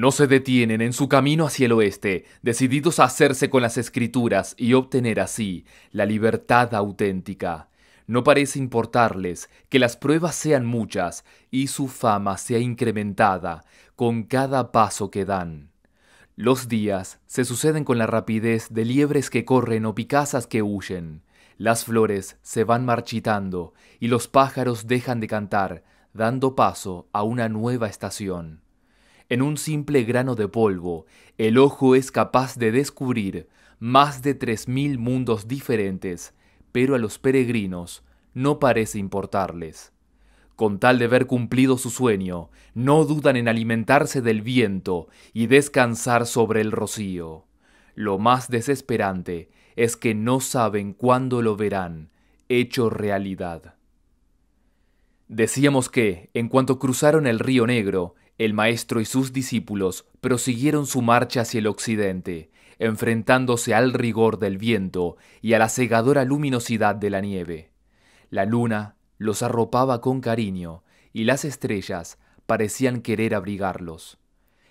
No se detienen en su camino hacia el oeste, decididos a hacerse con las escrituras y obtener así la libertad auténtica. No parece importarles que las pruebas sean muchas y su fama sea incrementada con cada paso que dan. Los días se suceden con la rapidez de liebres que corren o picazas que huyen. Las flores se van marchitando y los pájaros dejan de cantar, dando paso a una nueva estación. En un simple grano de polvo, el ojo es capaz de descubrir más de 3.000 mundos diferentes, pero a los peregrinos no parece importarles. Con tal de ver cumplido su sueño, no dudan en alimentarse del viento y descansar sobre el rocío. Lo más desesperante es que no saben cuándo lo verán hecho realidad. Decíamos que, en cuanto cruzaron el río Negro, el maestro y sus discípulos prosiguieron su marcha hacia el occidente, enfrentándose al rigor del viento y a la cegadora luminosidad de la nieve. La luna los arropaba con cariño y las estrellas parecían querer abrigarlos.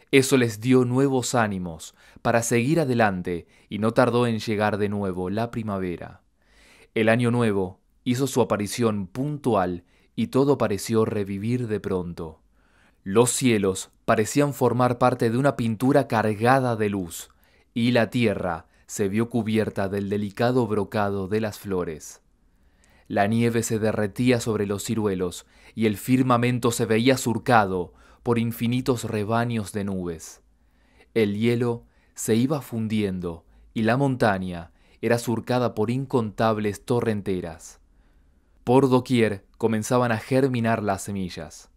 Eso les dio nuevos ánimos para seguir adelante y no tardó en llegar de nuevo la primavera. El año nuevo hizo su aparición puntual y todo pareció revivir de pronto. Los cielos parecían formar parte de una pintura cargada de luz, y la tierra se vio cubierta del delicado brocado de las flores. La nieve se derretía sobre los ciruelos, y el firmamento se veía surcado por infinitos rebaños de nubes. El hielo se iba fundiendo, y la montaña era surcada por incontables torrenteras. Por doquier comenzaban a germinar las semillas.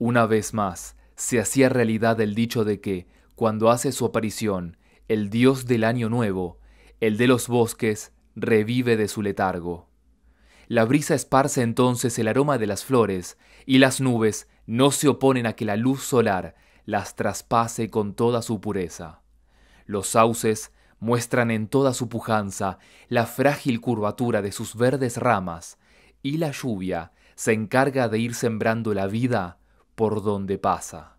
Una vez más, se hacía realidad el dicho de que, cuando hace su aparición, el dios del año nuevo, el de los bosques, revive de su letargo. La brisa esparce entonces el aroma de las flores, y las nubes no se oponen a que la luz solar las traspase con toda su pureza. Los sauces muestran en toda su pujanza la frágil curvatura de sus verdes ramas, y la lluvia se encarga de ir sembrando la vida por donde pasa.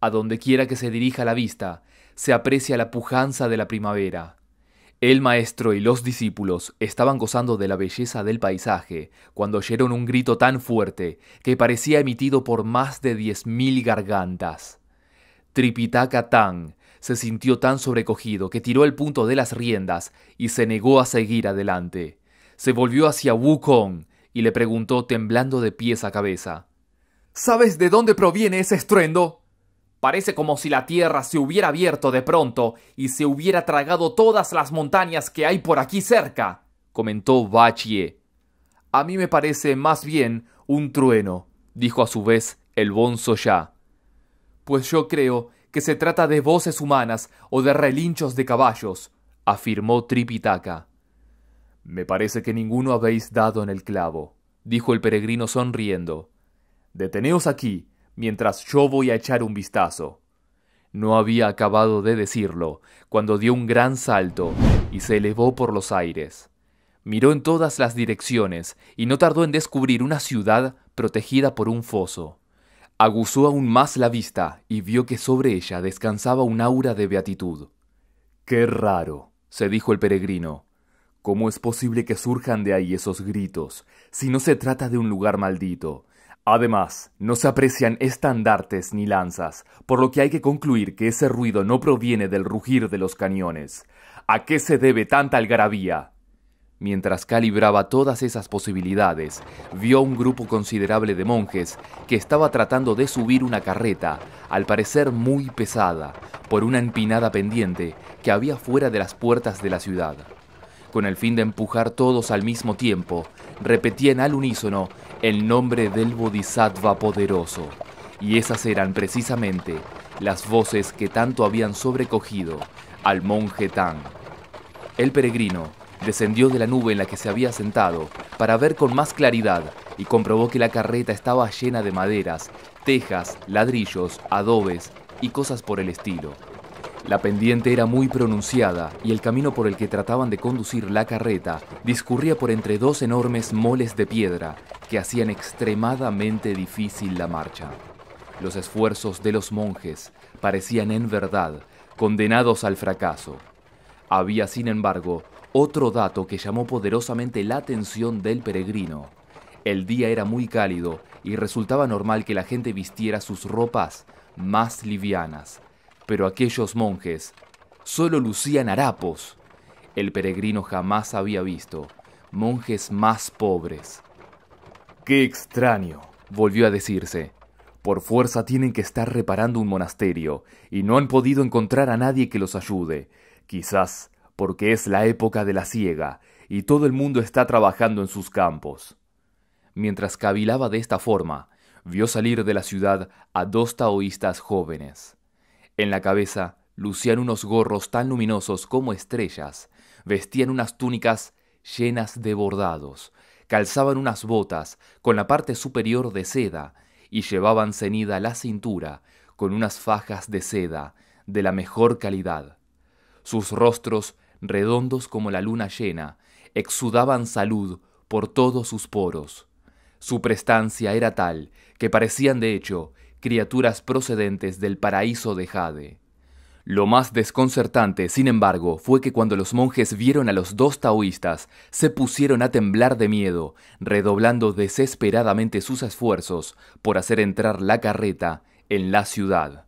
A donde quiera que se dirija la vista, se aprecia la pujanza de la primavera. El maestro y los discípulos estaban gozando de la belleza del paisaje cuando oyeron un grito tan fuerte que parecía emitido por más de diez mil gargantas. Tripitaka Tang se sintió tan sobrecogido que tiró el punto de las riendas y se negó a seguir adelante. Se volvió hacia Wukong y le preguntó temblando de pies a cabeza: ¿Sabes de dónde proviene ese estruendo? Parece como si la tierra se hubiera abierto de pronto y se hubiera tragado todas las montañas que hay por aquí cerca, comentó Bachie. A mí me parece más bien un trueno, dijo a su vez el bonzo ya. Pues yo creo que se trata de voces humanas o de relinchos de caballos, afirmó Tripitaka. Me parece que ninguno habéis dado en el clavo, dijo el peregrino sonriendo. Deteneos aquí, mientras yo voy a echar un vistazo. No había acabado de decirlo, cuando dio un gran salto y se elevó por los aires. Miró en todas las direcciones y no tardó en descubrir una ciudad protegida por un foso. Aguzó aún más la vista y vio que sobre ella descansaba un aura de beatitud. Qué raro, se dijo el peregrino. ¿Cómo es posible que surjan de ahí esos gritos, si no se trata de un lugar maldito, Además, no se aprecian estandartes ni lanzas, por lo que hay que concluir que ese ruido no proviene del rugir de los cañones. ¿A qué se debe tanta algarabía? Mientras calibraba todas esas posibilidades, vio un grupo considerable de monjes que estaba tratando de subir una carreta, al parecer muy pesada, por una empinada pendiente que había fuera de las puertas de la ciudad. Con el fin de empujar todos al mismo tiempo, repetían al unísono el nombre del Bodhisattva poderoso, y esas eran precisamente las voces que tanto habían sobrecogido al monje Tang. El peregrino descendió de la nube en la que se había sentado para ver con más claridad y comprobó que la carreta estaba llena de maderas, tejas, ladrillos, adobes y cosas por el estilo. La pendiente era muy pronunciada y el camino por el que trataban de conducir la carreta discurría por entre dos enormes moles de piedra que hacían extremadamente difícil la marcha. Los esfuerzos de los monjes parecían en verdad condenados al fracaso. Había, sin embargo, otro dato que llamó poderosamente la atención del peregrino. El día era muy cálido y resultaba normal que la gente vistiera sus ropas más livianas, pero aquellos monjes solo lucían harapos. El peregrino jamás había visto monjes más pobres. ¡Qué extraño! volvió a decirse. Por fuerza tienen que estar reparando un monasterio, y no han podido encontrar a nadie que los ayude. Quizás porque es la época de la siega, y todo el mundo está trabajando en sus campos. Mientras cavilaba de esta forma, vio salir de la ciudad a dos taoístas jóvenes. En la cabeza lucían unos gorros tan luminosos como estrellas, vestían unas túnicas llenas de bordados, calzaban unas botas con la parte superior de seda y llevaban ceñida la cintura con unas fajas de seda de la mejor calidad. Sus rostros, redondos como la luna llena, exudaban salud por todos sus poros. Su prestancia era tal que parecían de hecho criaturas procedentes del paraíso de Jade. Lo más desconcertante, sin embargo, fue que cuando los monjes vieron a los dos taoístas, se pusieron a temblar de miedo, redoblando desesperadamente sus esfuerzos por hacer entrar la carreta en la ciudad.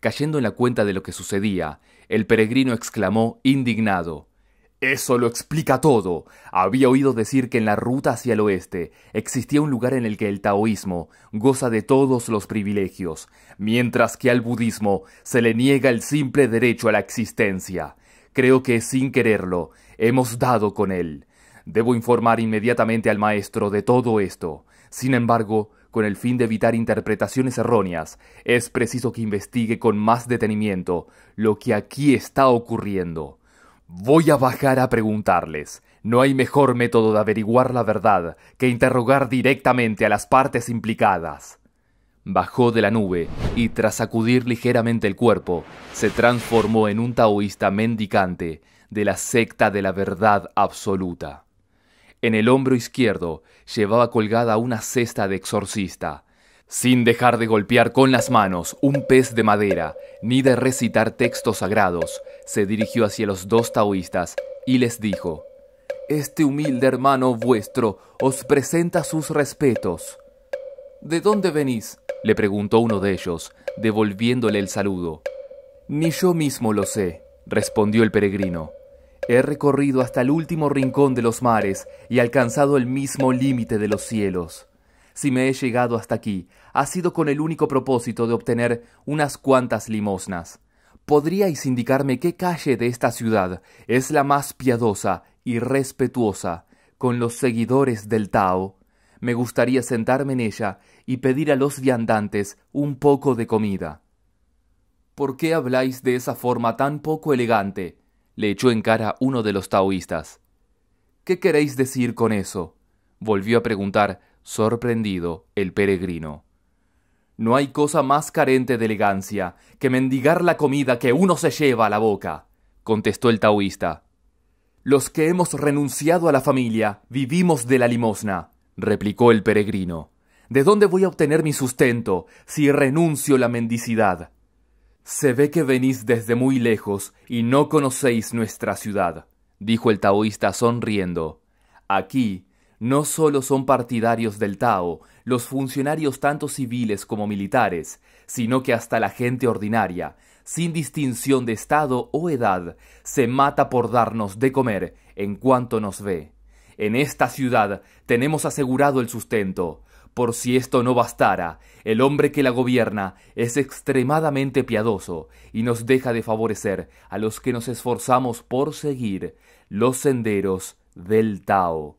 Cayendo en la cuenta de lo que sucedía, el peregrino exclamó indignado eso lo explica todo. Había oído decir que en la ruta hacia el oeste existía un lugar en el que el taoísmo goza de todos los privilegios, mientras que al budismo se le niega el simple derecho a la existencia. Creo que sin quererlo hemos dado con él. Debo informar inmediatamente al maestro de todo esto. Sin embargo, con el fin de evitar interpretaciones erróneas, es preciso que investigue con más detenimiento lo que aquí está ocurriendo. Voy a bajar a preguntarles. No hay mejor método de averiguar la verdad que interrogar directamente a las partes implicadas. Bajó de la nube y tras sacudir ligeramente el cuerpo, se transformó en un taoísta mendicante de la secta de la verdad absoluta. En el hombro izquierdo llevaba colgada una cesta de exorcista, sin dejar de golpear con las manos un pez de madera, ni de recitar textos sagrados, se dirigió hacia los dos taoístas y les dijo, Este humilde hermano vuestro os presenta sus respetos. ¿De dónde venís? le preguntó uno de ellos, devolviéndole el saludo. Ni yo mismo lo sé, respondió el peregrino. He recorrido hasta el último rincón de los mares y alcanzado el mismo límite de los cielos. Si me he llegado hasta aquí, ha sido con el único propósito de obtener unas cuantas limosnas. ¿Podríais indicarme qué calle de esta ciudad es la más piadosa y respetuosa con los seguidores del Tao? Me gustaría sentarme en ella y pedir a los viandantes un poco de comida. ¿Por qué habláis de esa forma tan poco elegante? le echó en cara uno de los taoístas. ¿Qué queréis decir con eso? volvió a preguntar sorprendido, el peregrino. No hay cosa más carente de elegancia que mendigar la comida que uno se lleva a la boca, contestó el taoísta. Los que hemos renunciado a la familia vivimos de la limosna, replicó el peregrino. ¿De dónde voy a obtener mi sustento si renuncio la mendicidad? Se ve que venís desde muy lejos y no conocéis nuestra ciudad, dijo el taoísta sonriendo. Aquí no solo son partidarios del Tao los funcionarios tanto civiles como militares, sino que hasta la gente ordinaria, sin distinción de estado o edad, se mata por darnos de comer en cuanto nos ve. En esta ciudad tenemos asegurado el sustento. Por si esto no bastara, el hombre que la gobierna es extremadamente piadoso y nos deja de favorecer a los que nos esforzamos por seguir los senderos del Tao.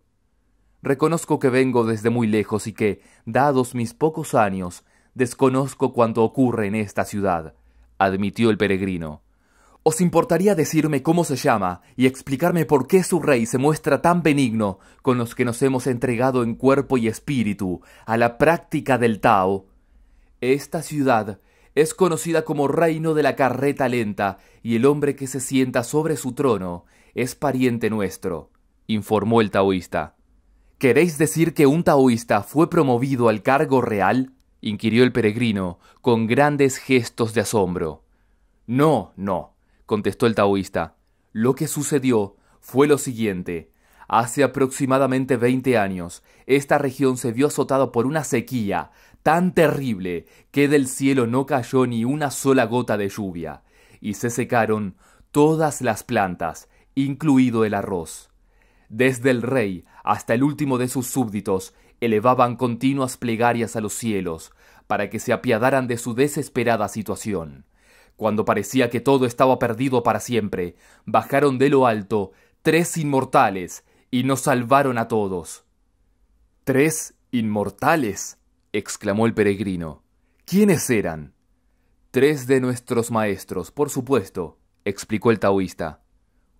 Reconozco que vengo desde muy lejos y que, dados mis pocos años, desconozco cuanto ocurre en esta ciudad, admitió el peregrino. ¿Os importaría decirme cómo se llama y explicarme por qué su rey se muestra tan benigno con los que nos hemos entregado en cuerpo y espíritu a la práctica del Tao? Esta ciudad es conocida como Reino de la Carreta Lenta y el hombre que se sienta sobre su trono es pariente nuestro, informó el taoísta. ¿Queréis decir que un taoísta fue promovido al cargo real? inquirió el peregrino, con grandes gestos de asombro. No, no, contestó el taoísta. Lo que sucedió fue lo siguiente. Hace aproximadamente veinte años, esta región se vio azotada por una sequía tan terrible que del cielo no cayó ni una sola gota de lluvia, y se secaron todas las plantas, incluido el arroz. Desde el rey hasta el último de sus súbditos, elevaban continuas plegarias a los cielos, para que se apiadaran de su desesperada situación. Cuando parecía que todo estaba perdido para siempre, bajaron de lo alto tres inmortales y nos salvaron a todos. ¿Tres inmortales? exclamó el peregrino. ¿Quiénes eran? Tres de nuestros maestros, por supuesto, explicó el taoísta.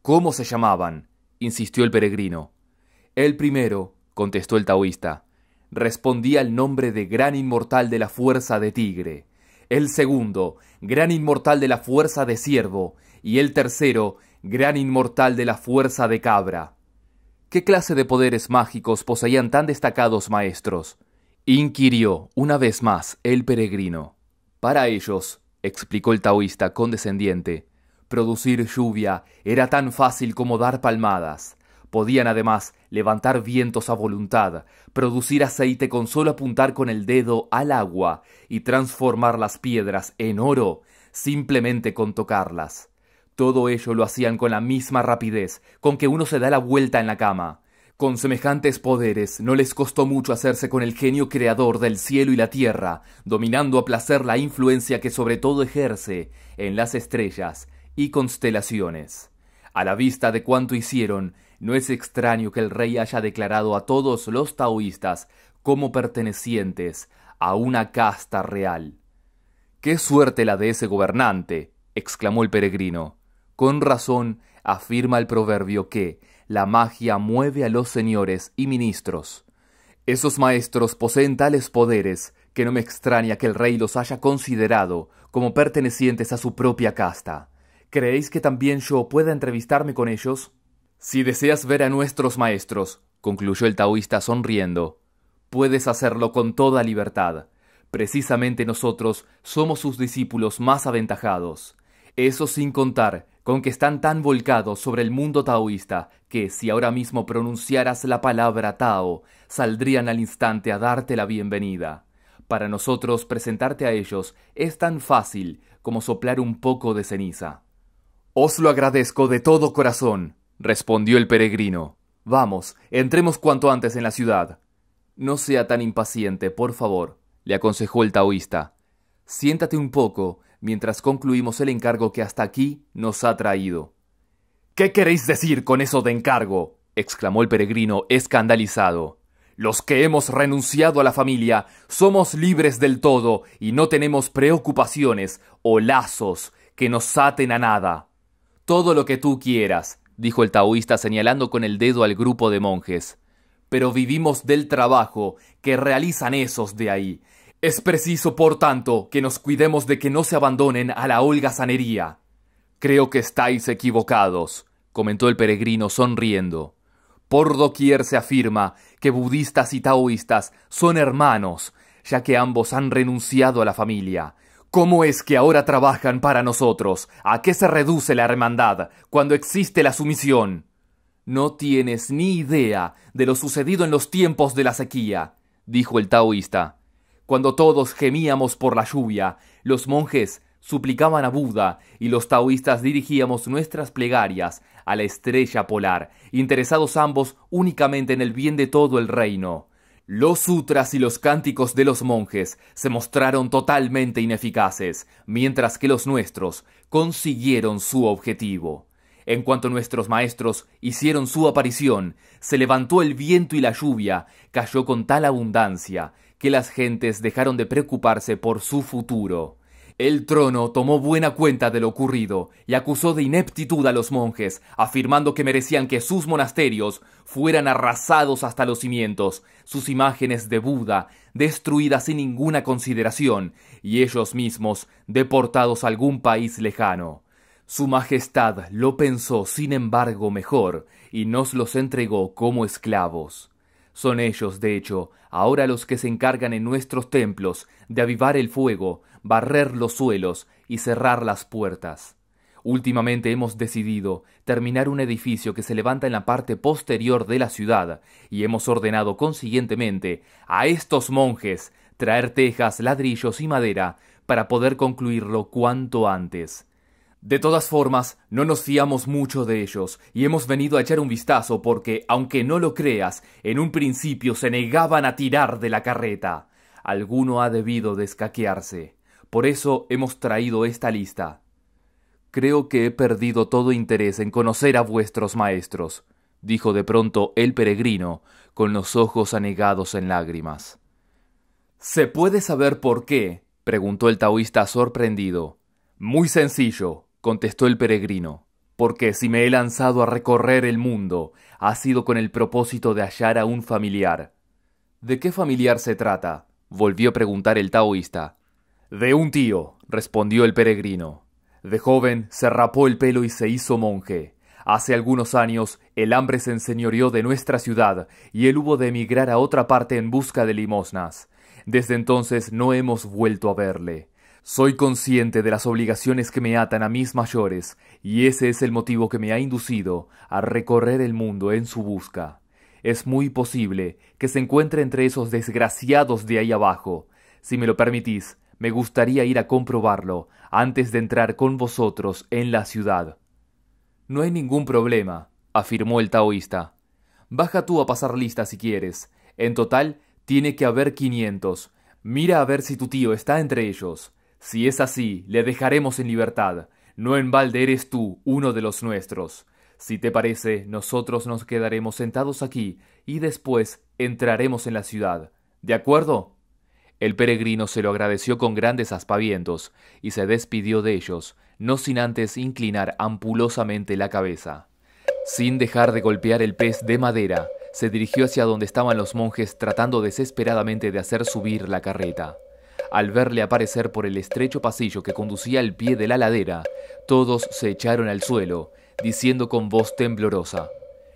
¿Cómo se llamaban? insistió el peregrino. El primero, contestó el taoísta, respondía al nombre de gran inmortal de la fuerza de tigre. El segundo, gran inmortal de la fuerza de ciervo. Y el tercero, gran inmortal de la fuerza de cabra. ¿Qué clase de poderes mágicos poseían tan destacados maestros? inquirió una vez más el peregrino. Para ellos, explicó el taoísta condescendiente, producir lluvia era tan fácil como dar palmadas. Podían además levantar vientos a voluntad, producir aceite con solo apuntar con el dedo al agua y transformar las piedras en oro simplemente con tocarlas. Todo ello lo hacían con la misma rapidez con que uno se da la vuelta en la cama. Con semejantes poderes no les costó mucho hacerse con el genio creador del cielo y la tierra, dominando a placer la influencia que sobre todo ejerce en las estrellas y constelaciones. A la vista de cuanto hicieron, no es extraño que el rey haya declarado a todos los taoístas como pertenecientes a una casta real. ¡Qué suerte la de ese gobernante! exclamó el peregrino. Con razón afirma el proverbio que la magia mueve a los señores y ministros. Esos maestros poseen tales poderes que no me extraña que el rey los haya considerado como pertenecientes a su propia casta. ¿Creéis que también yo pueda entrevistarme con ellos? Si deseas ver a nuestros maestros, concluyó el taoísta sonriendo, puedes hacerlo con toda libertad. Precisamente nosotros somos sus discípulos más aventajados. Eso sin contar con que están tan volcados sobre el mundo taoísta que si ahora mismo pronunciaras la palabra Tao, saldrían al instante a darte la bienvenida. Para nosotros presentarte a ellos es tan fácil como soplar un poco de ceniza. Os lo agradezco de todo corazón, respondió el peregrino. Vamos, entremos cuanto antes en la ciudad. No sea tan impaciente, por favor, le aconsejó el taoísta. Siéntate un poco mientras concluimos el encargo que hasta aquí nos ha traído. ¿Qué queréis decir con eso de encargo? exclamó el peregrino escandalizado. Los que hemos renunciado a la familia somos libres del todo y no tenemos preocupaciones o lazos que nos aten a nada. Todo lo que tú quieras, dijo el taoísta señalando con el dedo al grupo de monjes. Pero vivimos del trabajo que realizan esos de ahí. Es preciso, por tanto, que nos cuidemos de que no se abandonen a la holgazanería. Creo que estáis equivocados, comentó el peregrino sonriendo. Por doquier se afirma que budistas y taoístas son hermanos, ya que ambos han renunciado a la familia, ¿Cómo es que ahora trabajan para nosotros? ¿A qué se reduce la hermandad cuando existe la sumisión? No tienes ni idea de lo sucedido en los tiempos de la sequía, dijo el taoísta. Cuando todos gemíamos por la lluvia, los monjes suplicaban a Buda y los taoístas dirigíamos nuestras plegarias a la estrella polar, interesados ambos únicamente en el bien de todo el reino. Los sutras y los cánticos de los monjes se mostraron totalmente ineficaces, mientras que los nuestros consiguieron su objetivo. En cuanto nuestros maestros hicieron su aparición, se levantó el viento y la lluvia cayó con tal abundancia que las gentes dejaron de preocuparse por su futuro. El trono tomó buena cuenta de lo ocurrido y acusó de ineptitud a los monjes, afirmando que merecían que sus monasterios fueran arrasados hasta los cimientos, sus imágenes de Buda destruidas sin ninguna consideración y ellos mismos deportados a algún país lejano. Su Majestad lo pensó, sin embargo, mejor y nos los entregó como esclavos. Son ellos, de hecho, ahora los que se encargan en nuestros templos de avivar el fuego, barrer los suelos y cerrar las puertas. Últimamente hemos decidido terminar un edificio que se levanta en la parte posterior de la ciudad y hemos ordenado consiguientemente a estos monjes traer tejas, ladrillos y madera para poder concluirlo cuanto antes. De todas formas, no nos fiamos mucho de ellos, y hemos venido a echar un vistazo porque, aunque no lo creas, en un principio se negaban a tirar de la carreta. Alguno ha debido descaquearse. Por eso hemos traído esta lista. Creo que he perdido todo interés en conocer a vuestros maestros, dijo de pronto el peregrino, con los ojos anegados en lágrimas. ¿Se puede saber por qué? preguntó el taoísta sorprendido. Muy sencillo, contestó el peregrino, porque si me he lanzado a recorrer el mundo, ha sido con el propósito de hallar a un familiar. ¿De qué familiar se trata? volvió a preguntar el taoísta. De un tío, respondió el peregrino. De joven se rapó el pelo y se hizo monje. Hace algunos años el hambre se enseñoreó de nuestra ciudad y él hubo de emigrar a otra parte en busca de limosnas. Desde entonces no hemos vuelto a verle. Soy consciente de las obligaciones que me atan a mis mayores, y ese es el motivo que me ha inducido a recorrer el mundo en su busca. Es muy posible que se encuentre entre esos desgraciados de ahí abajo. Si me lo permitís, me gustaría ir a comprobarlo antes de entrar con vosotros en la ciudad. No hay ningún problema, afirmó el taoísta. Baja tú a pasar lista si quieres. En total, tiene que haber quinientos. Mira a ver si tu tío está entre ellos. Si es así, le dejaremos en libertad. No en balde eres tú uno de los nuestros. Si te parece, nosotros nos quedaremos sentados aquí y después entraremos en la ciudad. ¿De acuerdo? El peregrino se lo agradeció con grandes aspavientos y se despidió de ellos, no sin antes inclinar ampulosamente la cabeza. Sin dejar de golpear el pez de madera, se dirigió hacia donde estaban los monjes tratando desesperadamente de hacer subir la carreta. Al verle aparecer por el estrecho pasillo que conducía al pie de la ladera, todos se echaron al suelo, diciendo con voz temblorosa,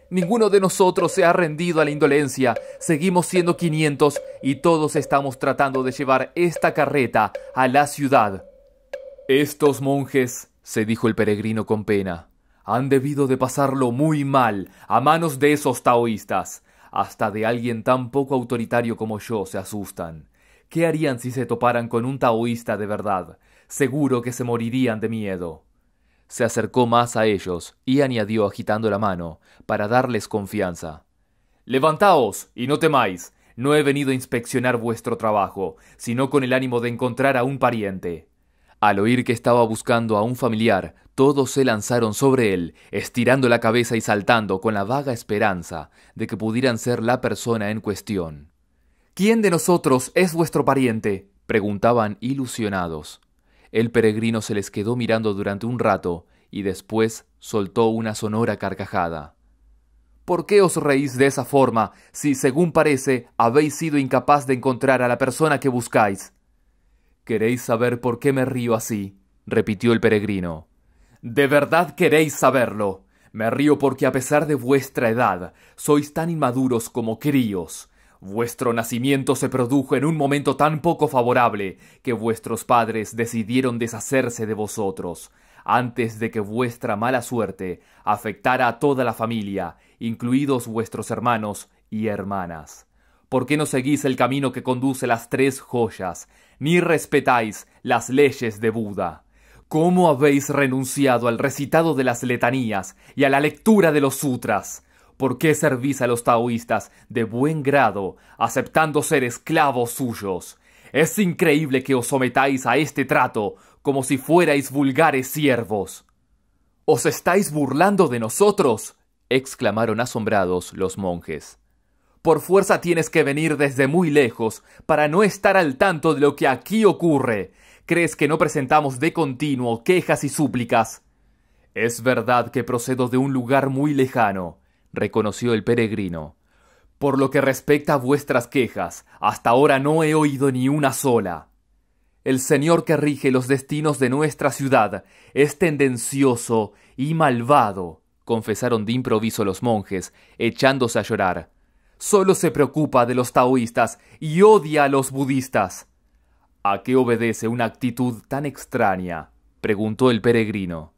Ninguno de nosotros se ha rendido a la indolencia, seguimos siendo 500 y todos estamos tratando de llevar esta carreta a la ciudad. Estos monjes, se dijo el peregrino con pena, han debido de pasarlo muy mal a manos de esos taoístas. Hasta de alguien tan poco autoritario como yo se asustan. ¿Qué harían si se toparan con un taoísta de verdad? Seguro que se morirían de miedo. Se acercó más a ellos y añadió agitando la mano, para darles confianza. Levantaos y no temáis. No he venido a inspeccionar vuestro trabajo, sino con el ánimo de encontrar a un pariente. Al oír que estaba buscando a un familiar, todos se lanzaron sobre él, estirando la cabeza y saltando con la vaga esperanza de que pudieran ser la persona en cuestión. ¿Quién de nosotros es vuestro pariente? preguntaban ilusionados. El peregrino se les quedó mirando durante un rato y después soltó una sonora carcajada. ¿Por qué os reís de esa forma si, según parece, habéis sido incapaz de encontrar a la persona que buscáis? ¿Queréis saber por qué me río así? repitió el peregrino. De verdad queréis saberlo. Me río porque a pesar de vuestra edad, sois tan inmaduros como críos. Vuestro nacimiento se produjo en un momento tan poco favorable que vuestros padres decidieron deshacerse de vosotros, antes de que vuestra mala suerte afectara a toda la familia, incluidos vuestros hermanos y hermanas. ¿Por qué no seguís el camino que conduce las tres joyas, ni respetáis las leyes de Buda? ¿Cómo habéis renunciado al recitado de las letanías y a la lectura de los sutras? ¿Por qué servís a los taoístas de buen grado, aceptando ser esclavos suyos? Es increíble que os sometáis a este trato como si fuerais vulgares siervos. ¿Os estáis burlando de nosotros? exclamaron asombrados los monjes. Por fuerza tienes que venir desde muy lejos para no estar al tanto de lo que aquí ocurre. ¿Crees que no presentamos de continuo quejas y súplicas? Es verdad que procedo de un lugar muy lejano, reconoció el peregrino. Por lo que respecta a vuestras quejas, hasta ahora no he oído ni una sola. El Señor que rige los destinos de nuestra ciudad es tendencioso y malvado, confesaron de improviso los monjes, echándose a llorar. Solo se preocupa de los taoístas y odia a los budistas. ¿A qué obedece una actitud tan extraña? preguntó el peregrino.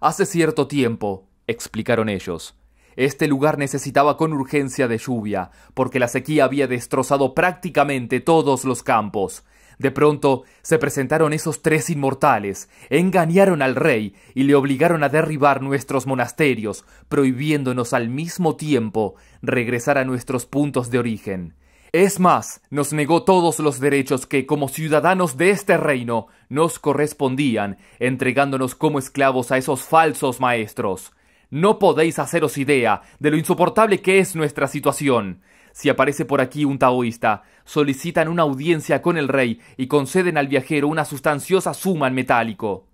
Hace cierto tiempo, explicaron ellos, este lugar necesitaba con urgencia de lluvia, porque la sequía había destrozado prácticamente todos los campos. De pronto se presentaron esos tres inmortales, engañaron al rey y le obligaron a derribar nuestros monasterios, prohibiéndonos al mismo tiempo regresar a nuestros puntos de origen. Es más, nos negó todos los derechos que, como ciudadanos de este reino, nos correspondían, entregándonos como esclavos a esos falsos maestros. No podéis haceros idea de lo insoportable que es nuestra situación. Si aparece por aquí un taoísta, solicitan una audiencia con el rey y conceden al viajero una sustanciosa suma en metálico.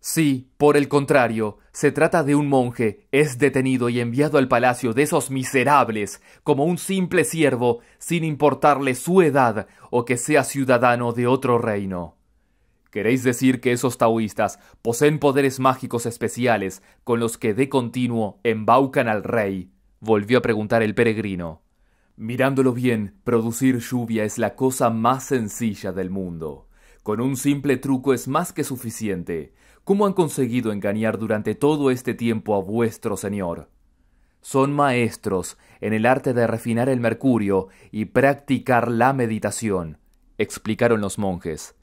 Si, por el contrario, se trata de un monje, es detenido y enviado al palacio de esos miserables como un simple siervo, sin importarle su edad o que sea ciudadano de otro reino. ¿Queréis decir que esos taoístas poseen poderes mágicos especiales con los que de continuo embaucan al rey? volvió a preguntar el peregrino. Mirándolo bien, producir lluvia es la cosa más sencilla del mundo. Con un simple truco es más que suficiente. ¿Cómo han conseguido engañar durante todo este tiempo a vuestro señor? Son maestros en el arte de refinar el mercurio y practicar la meditación, explicaron los monjes.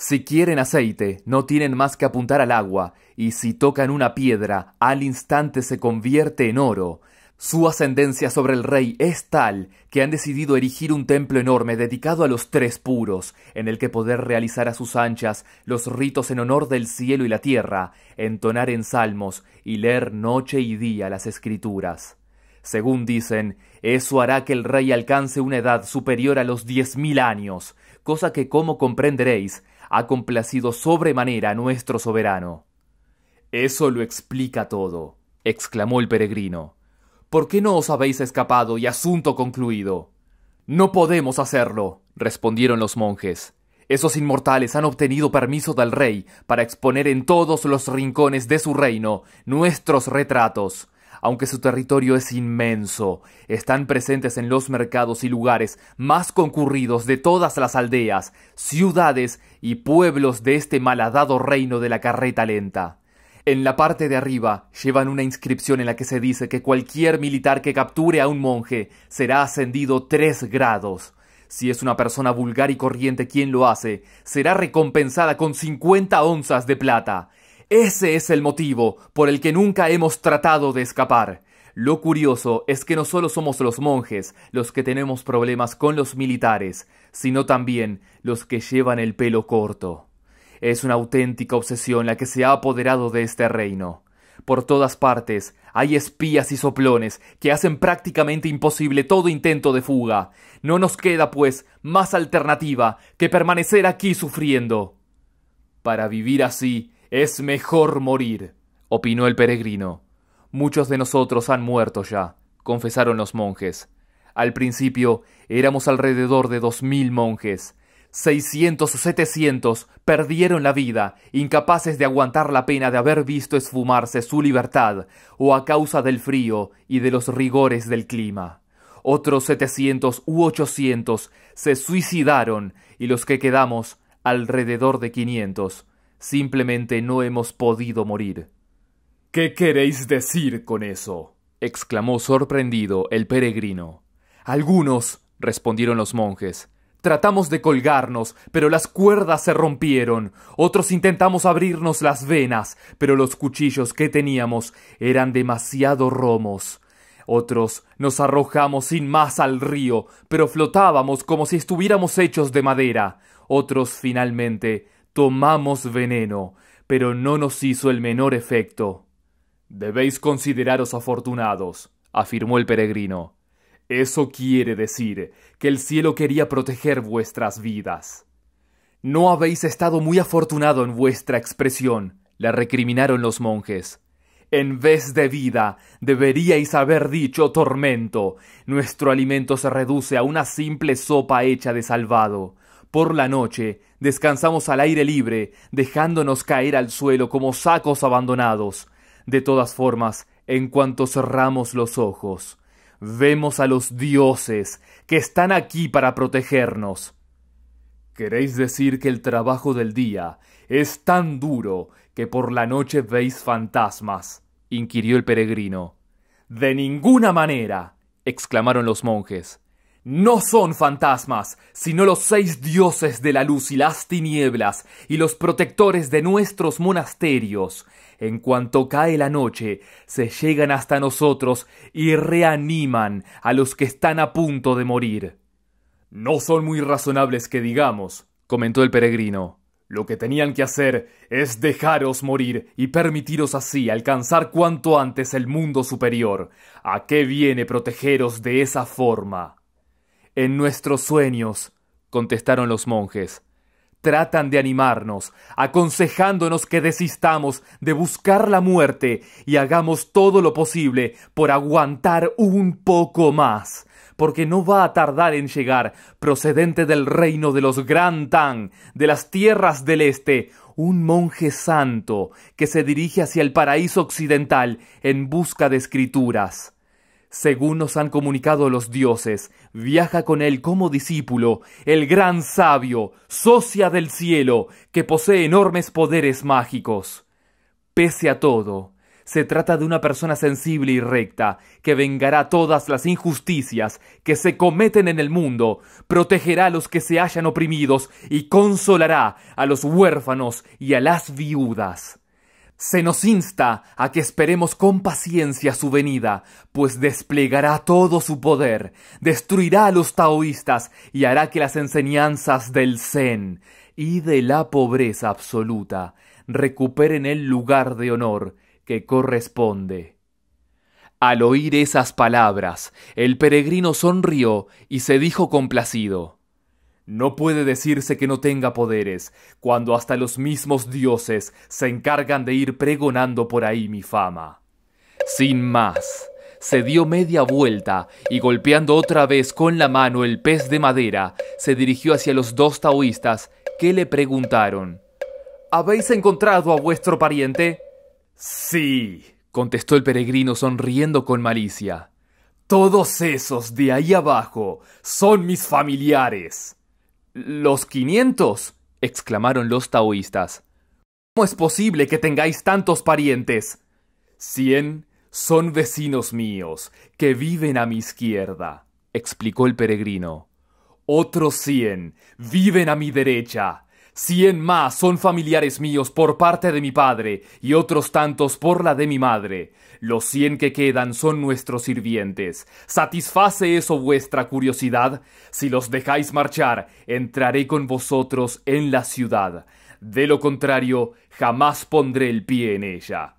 Si quieren aceite, no tienen más que apuntar al agua, y si tocan una piedra, al instante se convierte en oro. Su ascendencia sobre el rey es tal que han decidido erigir un templo enorme dedicado a los tres puros, en el que poder realizar a sus anchas los ritos en honor del cielo y la tierra, entonar en salmos y leer noche y día las escrituras. Según dicen, eso hará que el rey alcance una edad superior a los diez mil años, cosa que, como comprenderéis, ha complacido sobremanera a nuestro soberano. Eso lo explica todo, exclamó el peregrino. ¿Por qué no os habéis escapado y asunto concluido? No podemos hacerlo, respondieron los monjes. Esos inmortales han obtenido permiso del rey para exponer en todos los rincones de su reino nuestros retratos, aunque su territorio es inmenso, están presentes en los mercados y lugares más concurridos de todas las aldeas, ciudades y pueblos de este malhadado reino de la carreta lenta. En la parte de arriba llevan una inscripción en la que se dice que cualquier militar que capture a un monje será ascendido tres grados. Si es una persona vulgar y corriente quien lo hace, será recompensada con 50 onzas de plata. Ese es el motivo por el que nunca hemos tratado de escapar. Lo curioso es que no solo somos los monjes los que tenemos problemas con los militares, sino también los que llevan el pelo corto. Es una auténtica obsesión la que se ha apoderado de este reino. Por todas partes hay espías y soplones que hacen prácticamente imposible todo intento de fuga. No nos queda, pues, más alternativa que permanecer aquí sufriendo. Para vivir así, es mejor morir, opinó el peregrino. Muchos de nosotros han muerto ya, confesaron los monjes. Al principio éramos alrededor de dos mil monjes. Seiscientos o setecientos perdieron la vida, incapaces de aguantar la pena de haber visto esfumarse su libertad, o a causa del frío y de los rigores del clima. Otros setecientos u ochocientos se suicidaron, y los que quedamos, alrededor de quinientos, Simplemente no hemos podido morir. ¿Qué queréis decir con eso? exclamó sorprendido el peregrino. Algunos, respondieron los monjes, Tratamos de colgarnos, pero las cuerdas se rompieron. Otros intentamos abrirnos las venas, pero los cuchillos que teníamos eran demasiado romos. Otros nos arrojamos sin más al río, pero flotábamos como si estuviéramos hechos de madera. Otros finalmente tomamos veneno, pero no nos hizo el menor efecto. Debéis consideraros afortunados, afirmó el peregrino. Eso quiere decir que el cielo quería proteger vuestras vidas. No habéis estado muy afortunado en vuestra expresión, le recriminaron los monjes. En vez de vida, deberíais haber dicho tormento. Nuestro alimento se reduce a una simple sopa hecha de salvado. Por la noche descansamos al aire libre, dejándonos caer al suelo como sacos abandonados. De todas formas, en cuanto cerramos los ojos, vemos a los dioses que están aquí para protegernos. ¿Queréis decir que el trabajo del día es tan duro que por la noche veis fantasmas? inquirió el peregrino. De ninguna manera. exclamaron los monjes. No son fantasmas, sino los seis dioses de la luz y las tinieblas, y los protectores de nuestros monasterios. En cuanto cae la noche, se llegan hasta nosotros y reaniman a los que están a punto de morir. No son muy razonables que digamos, comentó el peregrino. Lo que tenían que hacer es dejaros morir y permitiros así alcanzar cuanto antes el mundo superior. ¿A qué viene protegeros de esa forma? En nuestros sueños, contestaron los monjes. Tratan de animarnos, aconsejándonos que desistamos de buscar la muerte y hagamos todo lo posible por aguantar un poco más, porque no va a tardar en llegar, procedente del reino de los Gran Tang, de las tierras del este, un monje santo que se dirige hacia el paraíso occidental en busca de escrituras. Según nos han comunicado los dioses, viaja con él como discípulo el gran sabio, socia del cielo, que posee enormes poderes mágicos. Pese a todo, se trata de una persona sensible y recta, que vengará todas las injusticias que se cometen en el mundo, protegerá a los que se hayan oprimidos y consolará a los huérfanos y a las viudas. Se nos insta a que esperemos con paciencia su venida, pues desplegará todo su poder, destruirá a los taoístas y hará que las enseñanzas del Zen y de la pobreza absoluta recuperen el lugar de honor que corresponde. Al oír esas palabras, el peregrino sonrió y se dijo complacido no puede decirse que no tenga poderes, cuando hasta los mismos dioses se encargan de ir pregonando por ahí mi fama. Sin más, se dio media vuelta y golpeando otra vez con la mano el pez de madera, se dirigió hacia los dos taoístas que le preguntaron, ¿Habéis encontrado a vuestro pariente? Sí, contestó el peregrino sonriendo con malicia. Todos esos de ahí abajo son mis familiares. Los quinientos exclamaron los taoístas. ¿Cómo es posible que tengáis tantos parientes? Cien son vecinos míos, que viven a mi izquierda, explicó el peregrino. Otros cien viven a mi derecha. Cien más son familiares míos por parte de mi padre, y otros tantos por la de mi madre. Los cien que quedan son nuestros sirvientes. ¿Satisface eso vuestra curiosidad? Si los dejáis marchar, entraré con vosotros en la ciudad. De lo contrario, jamás pondré el pie en ella.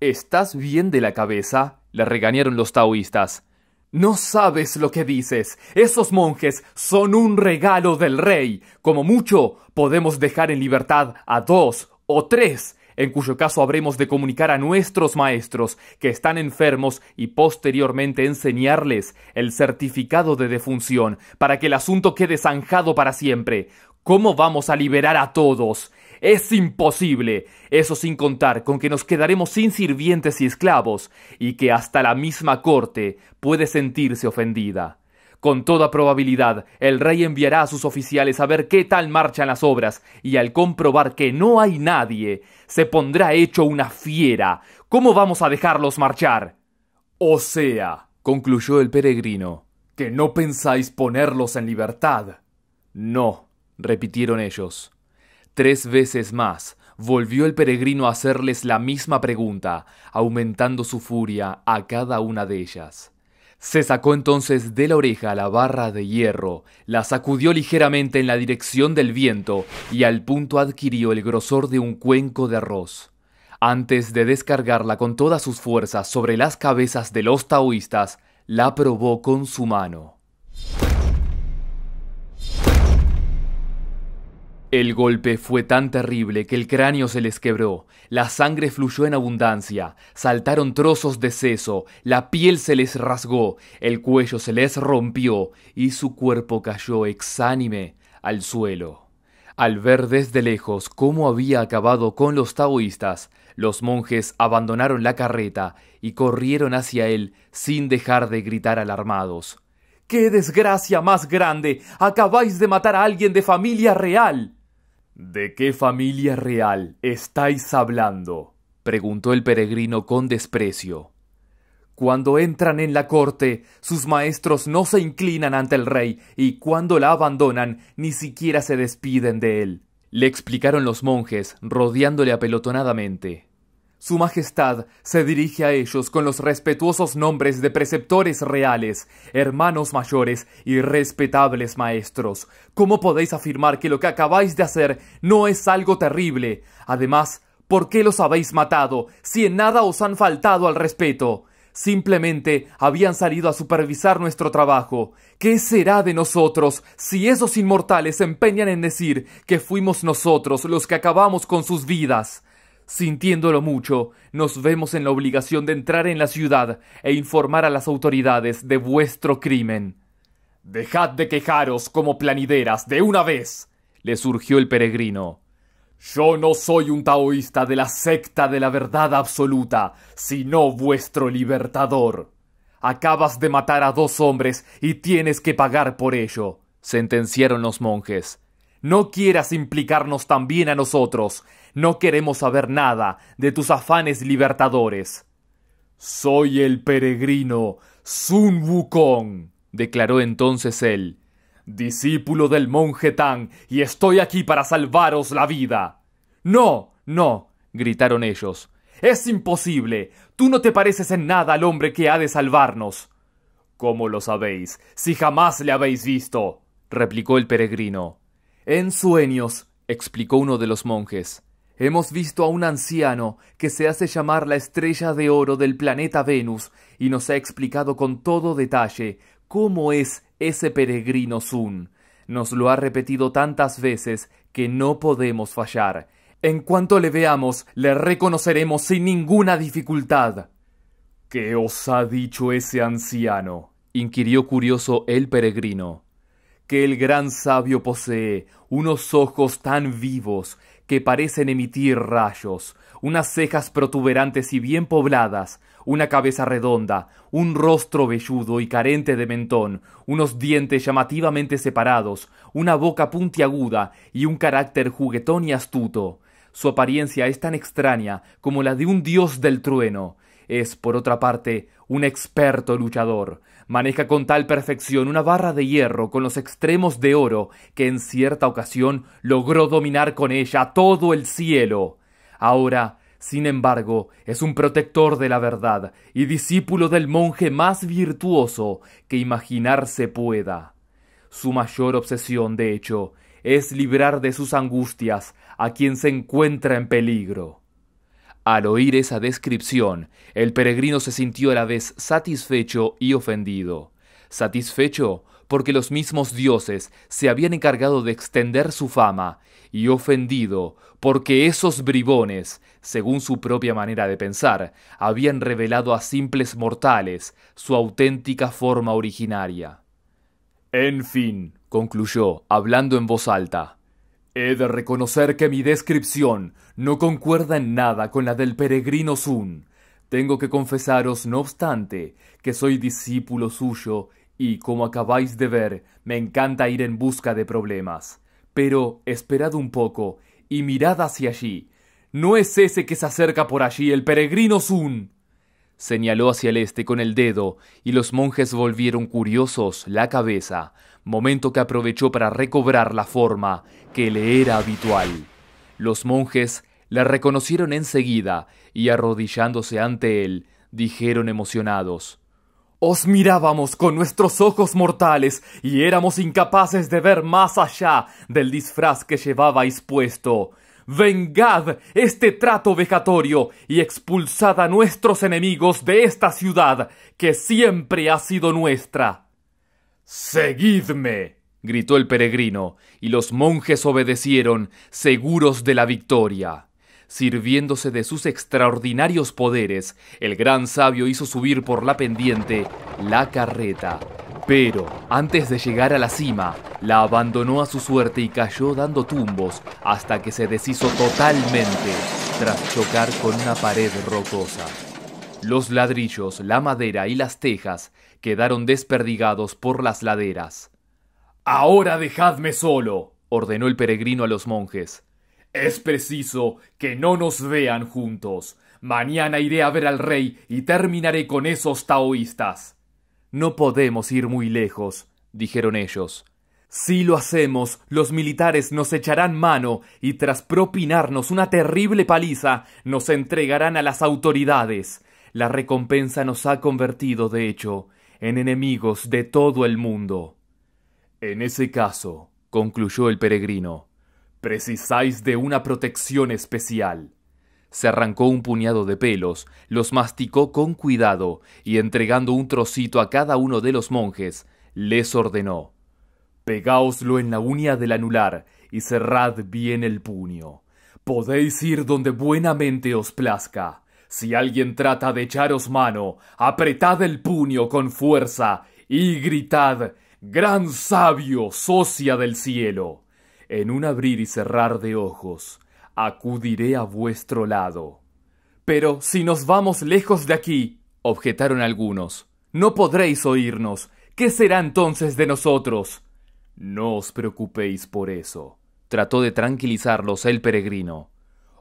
¿Estás bien de la cabeza? le regañaron los taoístas. No sabes lo que dices. Esos monjes son un regalo del rey. Como mucho, podemos dejar en libertad a dos o tres, en cuyo caso habremos de comunicar a nuestros maestros que están enfermos y posteriormente enseñarles el certificado de defunción para que el asunto quede zanjado para siempre. ¿Cómo vamos a liberar a todos? Es imposible. Eso sin contar con que nos quedaremos sin sirvientes y esclavos, y que hasta la misma corte puede sentirse ofendida. Con toda probabilidad, el rey enviará a sus oficiales a ver qué tal marchan las obras, y al comprobar que no hay nadie, se pondrá hecho una fiera. ¿Cómo vamos a dejarlos marchar? O sea, concluyó el peregrino, que no pensáis ponerlos en libertad. No, repitieron ellos. Tres veces más volvió el peregrino a hacerles la misma pregunta, aumentando su furia a cada una de ellas. Se sacó entonces de la oreja la barra de hierro, la sacudió ligeramente en la dirección del viento y al punto adquirió el grosor de un cuenco de arroz. Antes de descargarla con todas sus fuerzas sobre las cabezas de los taoístas, la probó con su mano. El golpe fue tan terrible que el cráneo se les quebró, la sangre fluyó en abundancia, saltaron trozos de seso, la piel se les rasgó, el cuello se les rompió y su cuerpo cayó exánime al suelo. Al ver desde lejos cómo había acabado con los taoístas, los monjes abandonaron la carreta y corrieron hacia él sin dejar de gritar alarmados. ¡Qué desgracia más grande! Acabáis de matar a alguien de familia real. ¿De qué familia real estáis hablando? preguntó el peregrino con desprecio. Cuando entran en la corte, sus maestros no se inclinan ante el rey, y cuando la abandonan, ni siquiera se despiden de él. Le explicaron los monjes, rodeándole apelotonadamente. Su Majestad se dirige a ellos con los respetuosos nombres de preceptores reales, hermanos mayores y respetables maestros. ¿Cómo podéis afirmar que lo que acabáis de hacer no es algo terrible? Además, ¿por qué los habéis matado si en nada os han faltado al respeto? Simplemente habían salido a supervisar nuestro trabajo. ¿Qué será de nosotros si esos inmortales se empeñan en decir que fuimos nosotros los que acabamos con sus vidas? Sintiéndolo mucho, nos vemos en la obligación de entrar en la ciudad e informar a las autoridades de vuestro crimen. Dejad de quejaros como planideras de una vez, le surgió el peregrino. Yo no soy un taoísta de la secta de la verdad absoluta, sino vuestro libertador. Acabas de matar a dos hombres y tienes que pagar por ello, sentenciaron los monjes. No quieras implicarnos también a nosotros. No queremos saber nada de tus afanes libertadores. Soy el peregrino Sun Wukong, declaró entonces él, discípulo del monje Tang, y estoy aquí para salvaros la vida. No, no, gritaron ellos. Es imposible. Tú no te pareces en nada al hombre que ha de salvarnos. ¿Cómo lo sabéis, si jamás le habéis visto? replicó el peregrino. En sueños, explicó uno de los monjes, hemos visto a un anciano que se hace llamar la estrella de oro del planeta Venus y nos ha explicado con todo detalle cómo es ese peregrino Sun. Nos lo ha repetido tantas veces que no podemos fallar. En cuanto le veamos, le reconoceremos sin ninguna dificultad. ¿Qué os ha dicho ese anciano? inquirió curioso el peregrino que el gran sabio posee, unos ojos tan vivos que parecen emitir rayos, unas cejas protuberantes y bien pobladas, una cabeza redonda, un rostro velludo y carente de mentón, unos dientes llamativamente separados, una boca puntiaguda y un carácter juguetón y astuto. Su apariencia es tan extraña como la de un dios del trueno, es, por otra parte, un experto luchador. Maneja con tal perfección una barra de hierro con los extremos de oro que en cierta ocasión logró dominar con ella todo el cielo. Ahora, sin embargo, es un protector de la verdad y discípulo del monje más virtuoso que imaginarse pueda. Su mayor obsesión, de hecho, es librar de sus angustias a quien se encuentra en peligro. Al oír esa descripción, el peregrino se sintió a la vez satisfecho y ofendido. Satisfecho porque los mismos dioses se habían encargado de extender su fama, y ofendido porque esos bribones, según su propia manera de pensar, habían revelado a simples mortales su auténtica forma originaria. En fin, concluyó, hablando en voz alta, He de reconocer que mi descripción no concuerda en nada con la del peregrino Sun. Tengo que confesaros, no obstante, que soy discípulo suyo y, como acabáis de ver, me encanta ir en busca de problemas. Pero esperad un poco y mirad hacia allí. ¿No es ese que se acerca por allí el peregrino Sun? Señaló hacia el este con el dedo, y los monjes volvieron curiosos la cabeza, momento que aprovechó para recobrar la forma que le era habitual. Los monjes la reconocieron enseguida y arrodillándose ante él, dijeron emocionados. Os mirábamos con nuestros ojos mortales y éramos incapaces de ver más allá del disfraz que llevabais puesto. Vengad este trato vejatorio y expulsad a nuestros enemigos de esta ciudad que siempre ha sido nuestra. Seguidme. gritó el peregrino, y los monjes obedecieron, seguros de la victoria. Sirviéndose de sus extraordinarios poderes, el gran sabio hizo subir por la pendiente la carreta. Pero, antes de llegar a la cima, la abandonó a su suerte y cayó dando tumbos hasta que se deshizo totalmente tras chocar con una pared rocosa. Los ladrillos, la madera y las tejas quedaron desperdigados por las laderas. Ahora dejadme solo, ordenó el peregrino a los monjes. Es preciso que no nos vean juntos. Mañana iré a ver al rey y terminaré con esos taoístas. No podemos ir muy lejos, dijeron ellos. Si lo hacemos, los militares nos echarán mano y tras propinarnos una terrible paliza, nos entregarán a las autoridades. La recompensa nos ha convertido, de hecho, en enemigos de todo el mundo. En ese caso, concluyó el peregrino, precisáis de una protección especial. Se arrancó un puñado de pelos, los masticó con cuidado y entregando un trocito a cada uno de los monjes, les ordenó Pegáoslo en la uña del anular y cerrad bien el puño. Podéis ir donde buenamente os plazca. Si alguien trata de echaros mano, apretad el puño con fuerza y gritad Gran sabio, socia del cielo. En un abrir y cerrar de ojos, acudiré a vuestro lado. Pero si nos vamos lejos de aquí, objetaron algunos, no podréis oírnos. ¿Qué será entonces de nosotros? No os preocupéis por eso, trató de tranquilizarlos el peregrino.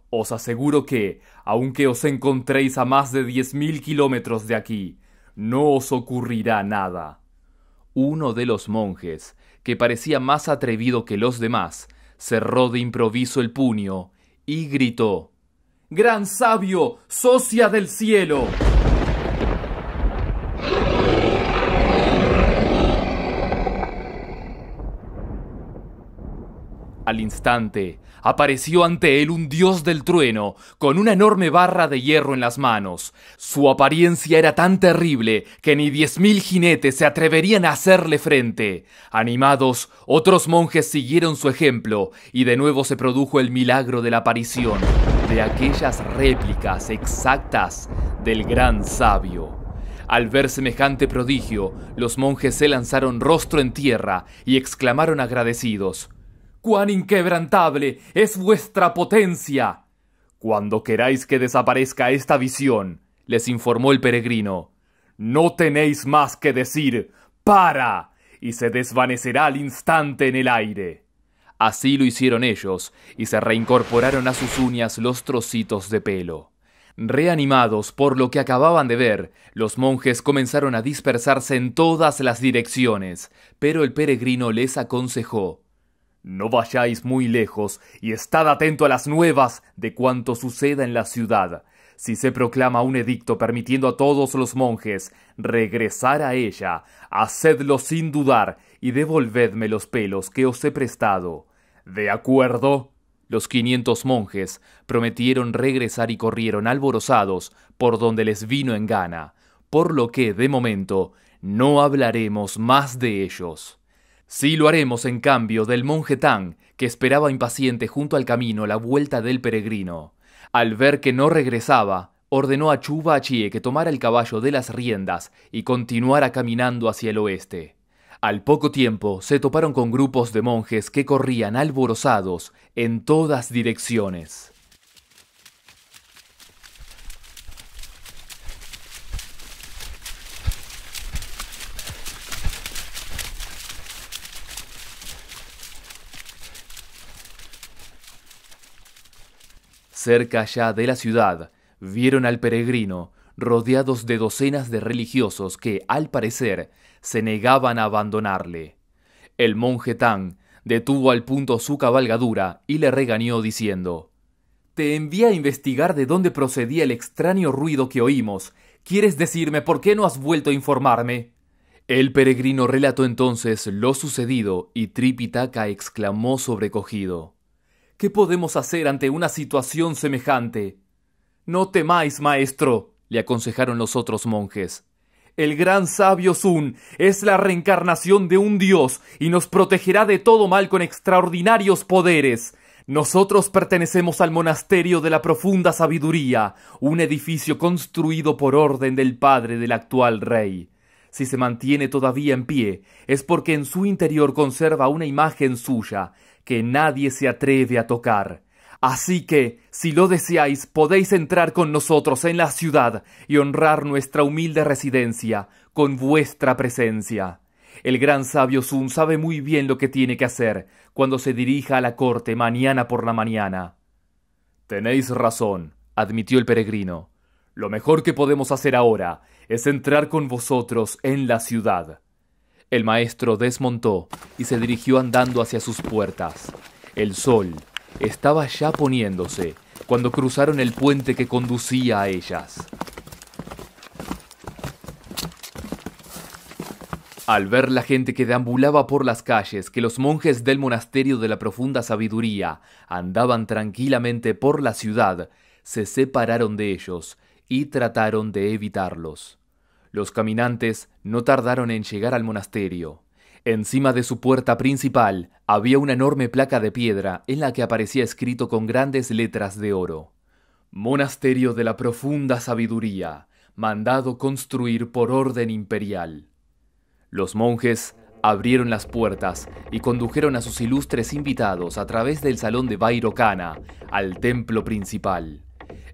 Os aseguro que, aunque os encontréis a más de diez mil kilómetros de aquí, no os ocurrirá nada. Uno de los monjes, que parecía más atrevido que los demás, cerró de improviso el puño y gritó Gran sabio, socia del cielo. Al instante, apareció ante él un dios del trueno, con una enorme barra de hierro en las manos. Su apariencia era tan terrible que ni diez mil jinetes se atreverían a hacerle frente. Animados, otros monjes siguieron su ejemplo, y de nuevo se produjo el milagro de la aparición de aquellas réplicas exactas del gran sabio. Al ver semejante prodigio, los monjes se lanzaron rostro en tierra y exclamaron agradecidos cuán inquebrantable es vuestra potencia. Cuando queráis que desaparezca esta visión, les informó el peregrino, no tenéis más que decir para, y se desvanecerá al instante en el aire. Así lo hicieron ellos, y se reincorporaron a sus uñas los trocitos de pelo. Reanimados por lo que acababan de ver, los monjes comenzaron a dispersarse en todas las direcciones, pero el peregrino les aconsejó no vayáis muy lejos y estad atento a las nuevas de cuanto suceda en la ciudad. Si se proclama un edicto permitiendo a todos los monjes regresar a ella, hacedlo sin dudar y devolvedme los pelos que os he prestado. ¿De acuerdo? Los quinientos monjes prometieron regresar y corrieron alborozados por donde les vino en gana, por lo que, de momento, no hablaremos más de ellos. Sí lo haremos, en cambio, del monje Tang, que esperaba impaciente junto al camino la vuelta del peregrino. Al ver que no regresaba, ordenó a Chuba que tomara el caballo de las riendas y continuara caminando hacia el oeste. Al poco tiempo se toparon con grupos de monjes que corrían alborozados en todas direcciones. Cerca ya de la ciudad, vieron al peregrino, rodeados de docenas de religiosos que, al parecer, se negaban a abandonarle. El monje Tang detuvo al punto su cabalgadura y le regañó diciendo Te envía a investigar de dónde procedía el extraño ruido que oímos. ¿Quieres decirme por qué no has vuelto a informarme? El peregrino relató entonces lo sucedido y Tripitaka exclamó sobrecogido. ¿Qué podemos hacer ante una situación semejante? No temáis, maestro, le aconsejaron los otros monjes. El gran sabio Sun es la reencarnación de un dios y nos protegerá de todo mal con extraordinarios poderes. Nosotros pertenecemos al monasterio de la profunda sabiduría, un edificio construido por orden del padre del actual rey. Si se mantiene todavía en pie, es porque en su interior conserva una imagen suya, que nadie se atreve a tocar. Así que, si lo deseáis, podéis entrar con nosotros en la ciudad y honrar nuestra humilde residencia con vuestra presencia. El gran sabio Sun sabe muy bien lo que tiene que hacer cuando se dirija a la corte mañana por la mañana. Tenéis razón, admitió el peregrino. Lo mejor que podemos hacer ahora es entrar con vosotros en la ciudad. El maestro desmontó y se dirigió andando hacia sus puertas. El sol estaba ya poniéndose cuando cruzaron el puente que conducía a ellas. Al ver la gente que deambulaba por las calles, que los monjes del monasterio de la profunda sabiduría andaban tranquilamente por la ciudad, se separaron de ellos y trataron de evitarlos. Los caminantes no tardaron en llegar al monasterio. Encima de su puerta principal había una enorme placa de piedra en la que aparecía escrito con grandes letras de oro. Monasterio de la Profunda Sabiduría, mandado construir por orden imperial. Los monjes abrieron las puertas y condujeron a sus ilustres invitados a través del salón de Bairocana al templo principal.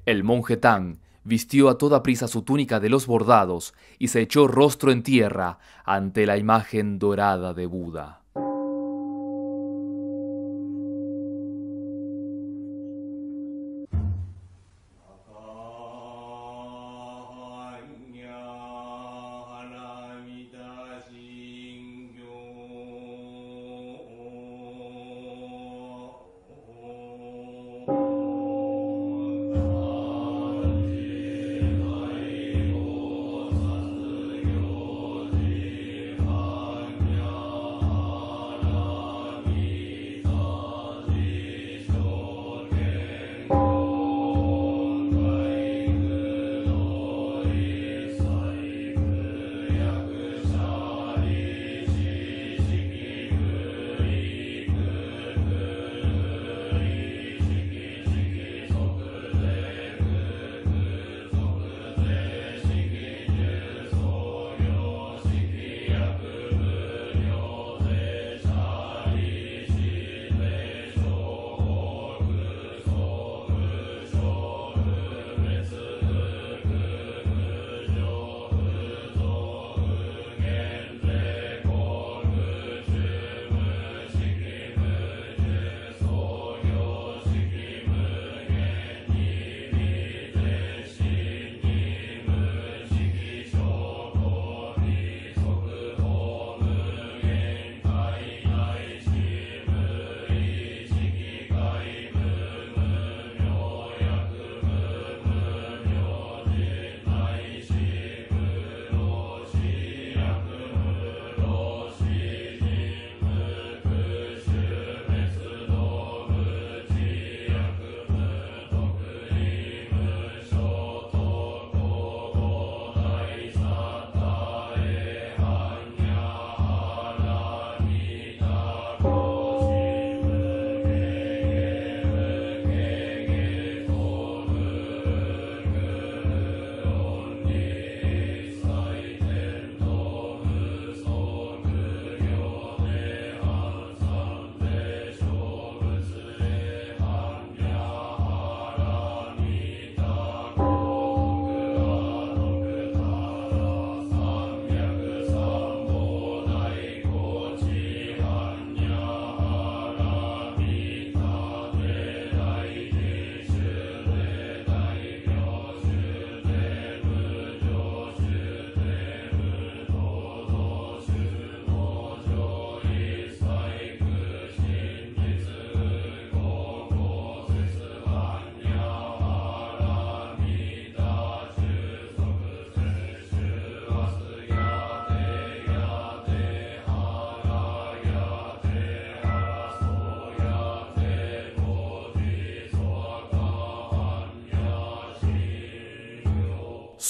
El monje Tang vistió a toda prisa su túnica de los bordados y se echó rostro en tierra ante la imagen dorada de Buda.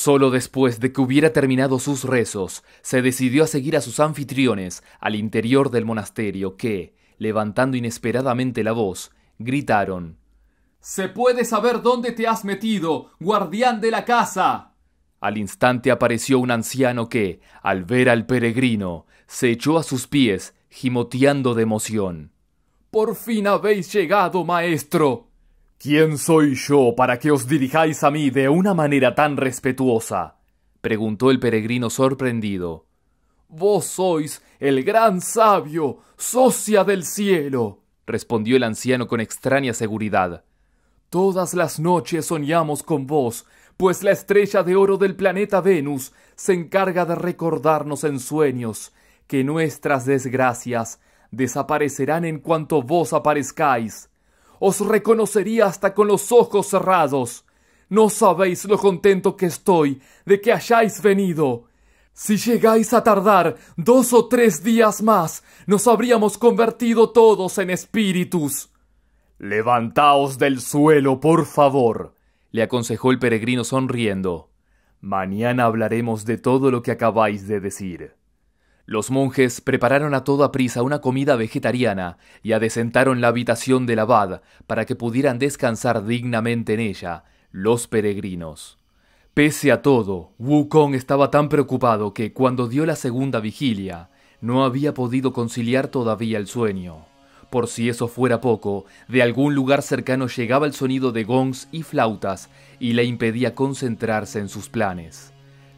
Solo después de que hubiera terminado sus rezos, se decidió a seguir a sus anfitriones al interior del monasterio que, levantando inesperadamente la voz, gritaron ¿Se puede saber dónde te has metido, guardián de la casa? Al instante apareció un anciano que, al ver al peregrino, se echó a sus pies, gimoteando de emoción. Por fin habéis llegado, maestro. ¿Quién soy yo para que os dirijáis a mí de una manera tan respetuosa? preguntó el peregrino sorprendido. Vos sois el gran sabio, socia del cielo, respondió el anciano con extraña seguridad. Todas las noches soñamos con vos, pues la estrella de oro del planeta Venus se encarga de recordarnos en sueños que nuestras desgracias desaparecerán en cuanto vos aparezcáis os reconocería hasta con los ojos cerrados. No sabéis lo contento que estoy de que hayáis venido. Si llegáis a tardar dos o tres días más, nos habríamos convertido todos en espíritus. Levantaos del suelo, por favor, le aconsejó el peregrino sonriendo. Mañana hablaremos de todo lo que acabáis de decir. Los monjes prepararon a toda prisa una comida vegetariana y adesentaron la habitación del abad para que pudieran descansar dignamente en ella los peregrinos. Pese a todo, Wukong estaba tan preocupado que cuando dio la segunda vigilia, no había podido conciliar todavía el sueño. Por si eso fuera poco, de algún lugar cercano llegaba el sonido de gongs y flautas y le impedía concentrarse en sus planes.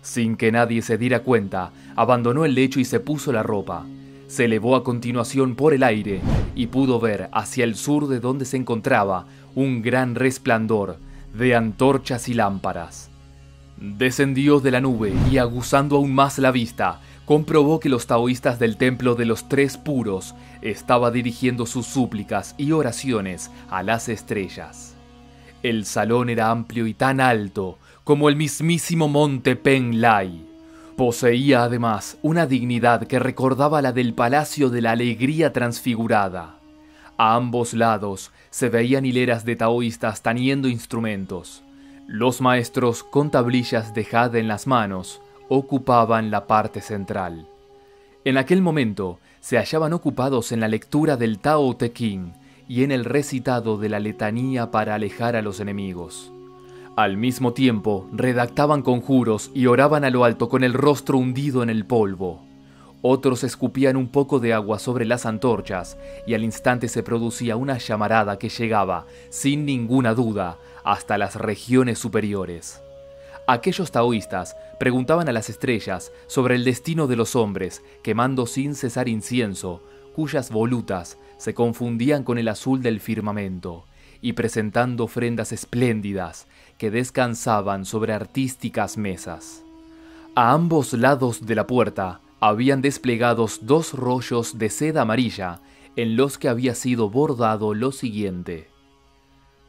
Sin que nadie se diera cuenta, abandonó el lecho y se puso la ropa. Se elevó a continuación por el aire y pudo ver hacia el sur de donde se encontraba un gran resplandor de antorchas y lámparas. Descendió de la nube y aguzando aún más la vista, comprobó que los taoístas del templo de los tres puros estaba dirigiendo sus súplicas y oraciones a las estrellas. El salón era amplio y tan alto como el mismísimo monte Lai, Poseía además una dignidad que recordaba la del Palacio de la Alegría Transfigurada. A ambos lados se veían hileras de taoístas taniendo instrumentos. Los maestros con tablillas de jade en las manos ocupaban la parte central. En aquel momento se hallaban ocupados en la lectura del Tao Te king y en el recitado de la letanía para alejar a los enemigos. Al mismo tiempo, redactaban conjuros y oraban a lo alto con el rostro hundido en el polvo. Otros escupían un poco de agua sobre las antorchas y al instante se producía una llamarada que llegaba, sin ninguna duda, hasta las regiones superiores. Aquellos taoístas preguntaban a las estrellas sobre el destino de los hombres, quemando sin cesar incienso, cuyas volutas se confundían con el azul del firmamento, y presentando ofrendas espléndidas, que descansaban sobre artísticas mesas. A ambos lados de la puerta habían desplegados dos rollos de seda amarilla en los que había sido bordado lo siguiente.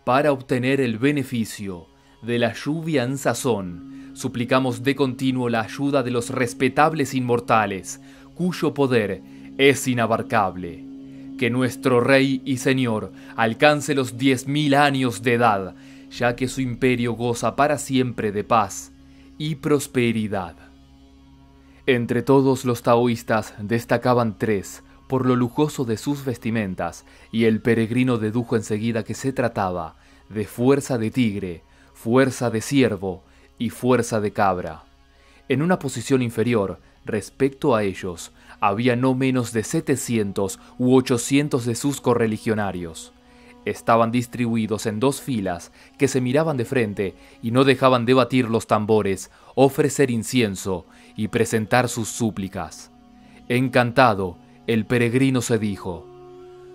Para obtener el beneficio de la lluvia en sazón, suplicamos de continuo la ayuda de los respetables inmortales, cuyo poder es inabarcable. Que nuestro Rey y Señor alcance los diez mil años de edad ya que su imperio goza para siempre de paz y prosperidad. Entre todos los taoístas destacaban tres por lo lujoso de sus vestimentas, y el peregrino dedujo enseguida que se trataba de fuerza de tigre, fuerza de ciervo y fuerza de cabra. En una posición inferior, respecto a ellos, había no menos de 700 u 800 de sus correligionarios. Estaban distribuidos en dos filas que se miraban de frente y no dejaban de batir los tambores, ofrecer incienso y presentar sus súplicas. Encantado, el peregrino se dijo,